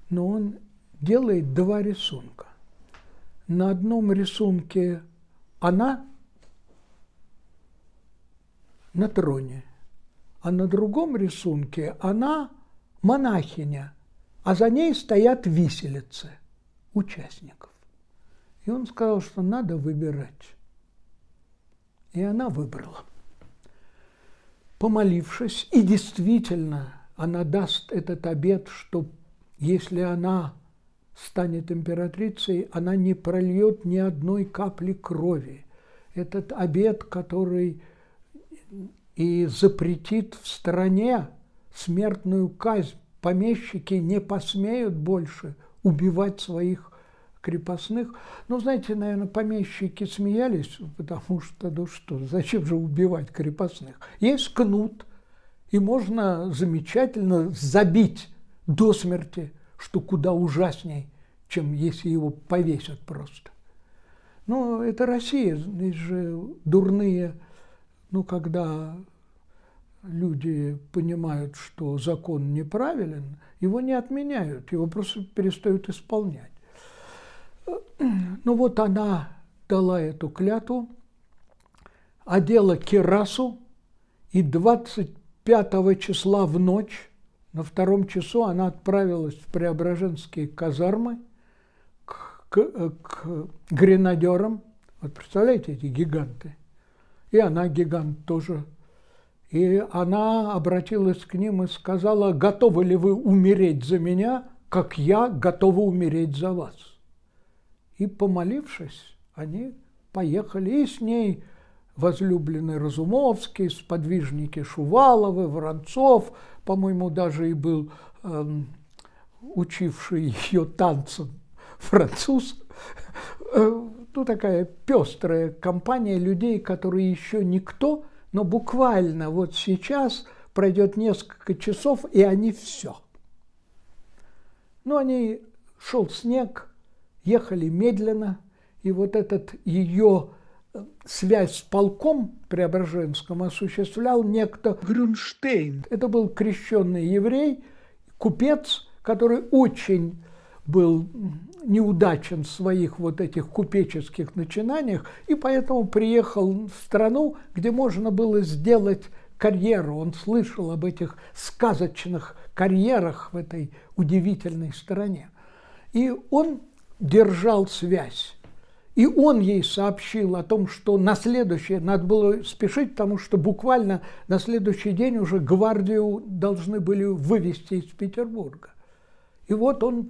но он делает два рисунка. На одном рисунке она на троне, а на другом рисунке она монахиня, а за ней стоят виселицы участников. И он сказал, что надо выбирать и она выбрала. Помолившись, и действительно она даст этот обет, что если она станет императрицей, она не прольет ни одной капли крови. Этот обет, который и запретит в стране смертную казнь, помещики не посмеют больше убивать своих крепостных. Ну, знаете, наверное, помещики смеялись, потому что, ну что, зачем же убивать крепостных? Есть кнут, и можно замечательно забить до смерти, что куда ужасней, чем если его повесят просто. Но ну, это Россия, здесь же дурные, ну, когда люди понимают, что закон неправилен, его не отменяют, его просто перестают исполнять. Ну вот она дала эту клятву, одела кирасу и 25 числа в ночь, на втором часу, она отправилась в Преображенские казармы к, к, к гренадерам. Вот представляете, эти гиганты. И она гигант тоже. И она обратилась к ним и сказала, готовы ли вы умереть за меня, как я готова умереть за вас. И, помолившись, они поехали и с ней возлюбленный Разумовский, сподвижники Шуваловы, Воронцов, по-моему, даже и был э, учивший ее танцам француз. Э, ну, такая пестрая компания людей, которые еще никто, но буквально вот сейчас пройдет несколько часов, и они все. Ну, они шел снег, ехали медленно, и вот этот ее э, связь с полком Преображенском осуществлял некто Грюнштейн. Это был крещенный еврей, купец, который очень был неудачен в своих вот этих купеческих начинаниях, и поэтому приехал в страну, где можно было сделать карьеру. Он слышал об этих сказочных карьерах в этой удивительной стране. И он держал связь. И он ей сообщил о том, что на следующее, надо было спешить, потому что буквально на следующий день уже гвардию должны были вывести из Петербурга. И вот он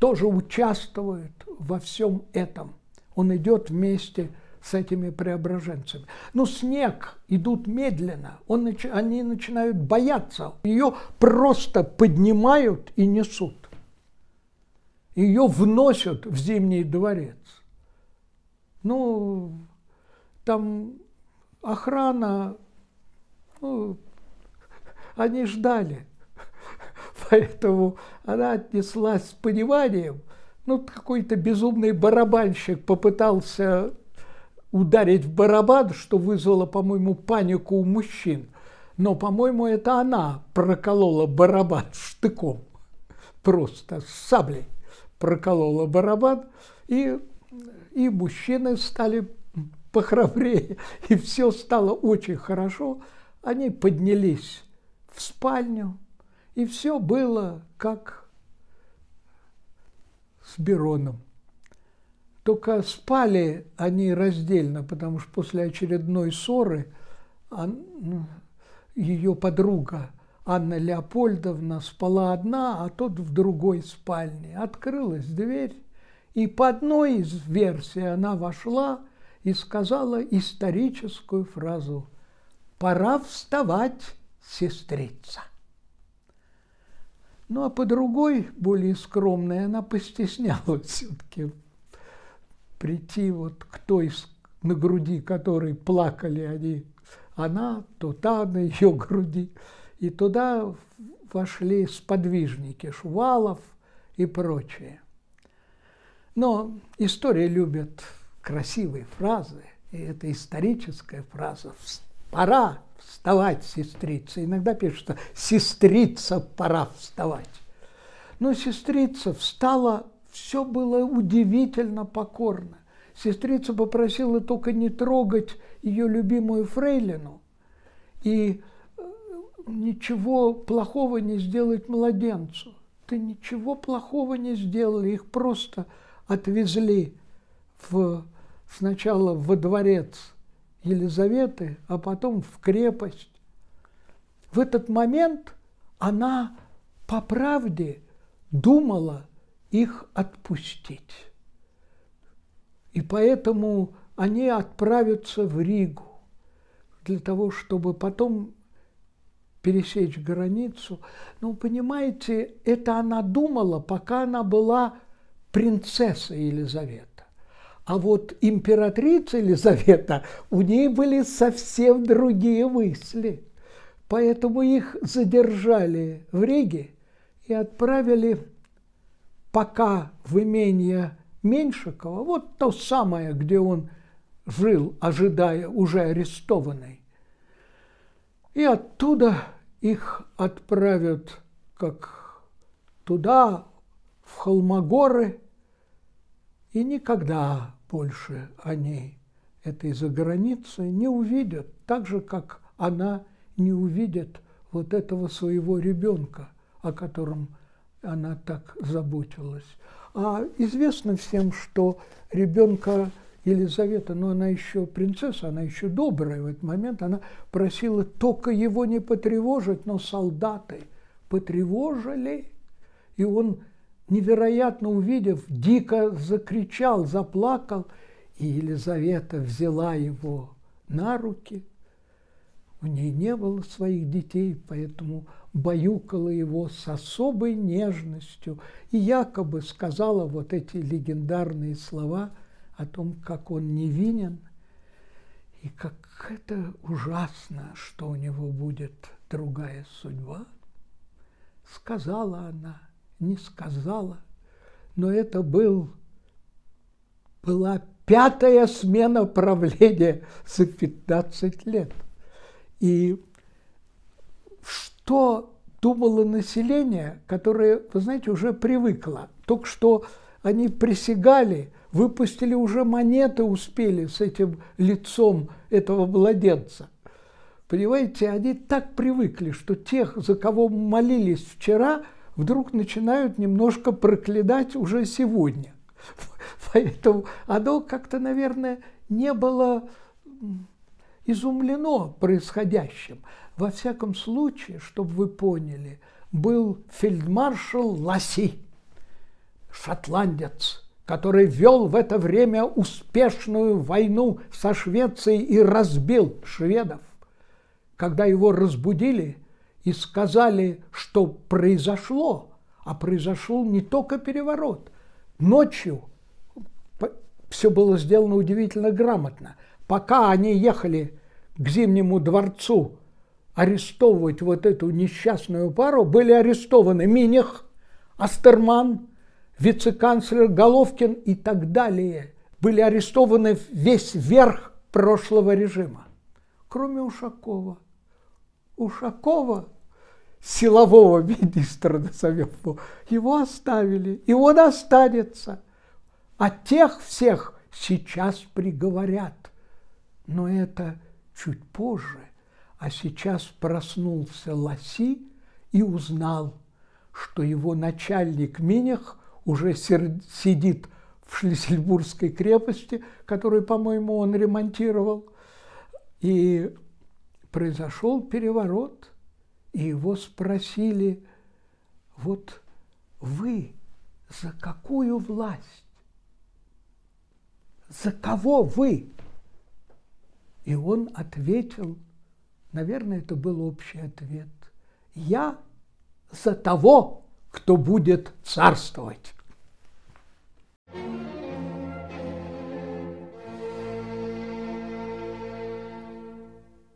тоже участвует во всем этом. Он идет вместе с этими преображенцами. Но снег идут медленно, он, они начинают бояться. Ее просто поднимают и несут ее вносят в Зимний дворец. Ну, там охрана, ну, они ждали, <laughs> поэтому она отнеслась с пониманием. Ну, какой-то безумный барабанщик попытался ударить в барабан, что вызвало, по-моему, панику у мужчин. Но, по-моему, это она проколола барабан <laughs> штыком, просто с саблей проколола барабан, и, и мужчины стали похрабрее, и все стало очень хорошо. Они поднялись в спальню, и все было как с Бероном. Только спали они раздельно, потому что после очередной ссоры он, ее подруга Анна Леопольдовна спала одна, а тот в другой спальне. Открылась дверь, и по одной из версий она вошла и сказала историческую фразу «Пора вставать, сестрица». Ну а по другой, более скромной, она постеснялась <laughs> все-таки прийти вот к той, на груди которой плакали они, она, то та на ее <laughs> груди. И туда вошли сподвижники Шувалов и прочие. Но история любит красивые фразы, и это историческая фраза «пора вставать, сестрица». Иногда пишется «сестрица, пора вставать». Но сестрица встала, все было удивительно покорно. Сестрица попросила только не трогать ее любимую фрейлину. И ничего плохого не сделать младенцу. Ты ничего плохого не сделали, их просто отвезли в, сначала во дворец Елизаветы, а потом в крепость. В этот момент она по правде думала их отпустить. И поэтому они отправятся в Ригу для того, чтобы потом пересечь границу. Ну, понимаете, это она думала, пока она была принцессой Елизавета. А вот императрица Елизавета, у ней были совсем другие мысли. Поэтому их задержали в Риге и отправили пока в имение Меньшикова, вот то самое, где он жил, ожидая уже арестованный, и оттуда их отправят как туда, в холмогоры, и никогда больше они этой заграницы не увидят, так же, как она не увидит вот этого своего ребенка, о котором она так заботилась. А известно всем, что ребенка Елизавета, но она еще принцесса, она еще добрая в этот момент, она просила только его не потревожить, но солдаты потревожили, и он, невероятно увидев, дико закричал, заплакал, и Елизавета взяла его на руки. У нее не было своих детей, поэтому баюкала его с особой нежностью и якобы сказала вот эти легендарные слова – о том, как он невинен и как это ужасно, что у него будет другая судьба. Сказала она, не сказала, но это был, была пятая смена правления за 15 лет. И что думало население, которое, вы знаете, уже привыкло. Только что они присягали, выпустили уже монеты, успели с этим лицом этого младенца. Понимаете, они так привыкли, что тех, за кого молились вчера, вдруг начинают немножко проклинать уже сегодня. <laughs> Поэтому оно как-то, наверное, не было изумлено происходящим. Во всяком случае, чтобы вы поняли, был фельдмаршал Ласси, шотландец, который вел в это время успешную войну со Швецией и разбил шведов, когда его разбудили и сказали, что произошло, а произошел не только переворот. Ночью все было сделано удивительно грамотно. Пока они ехали к Зимнему дворцу арестовывать вот эту несчастную пару, были арестованы Миних, Астерман вице-канцлер Головкин и так далее были арестованы весь верх прошлого режима, кроме Ушакова. Ушакова, силового <laughs> министра, назовем его, его оставили, и он останется. А тех всех сейчас приговорят. Но это чуть позже. А сейчас проснулся Лоси и узнал, что его начальник Миних – уже сидит в Шлиссельбургской крепости, которую, по-моему, он ремонтировал. И произошел переворот, и его спросили, вот вы за какую власть? За кого вы? И он ответил, наверное, это был общий ответ, я за того, кто будет царствовать. Thank you.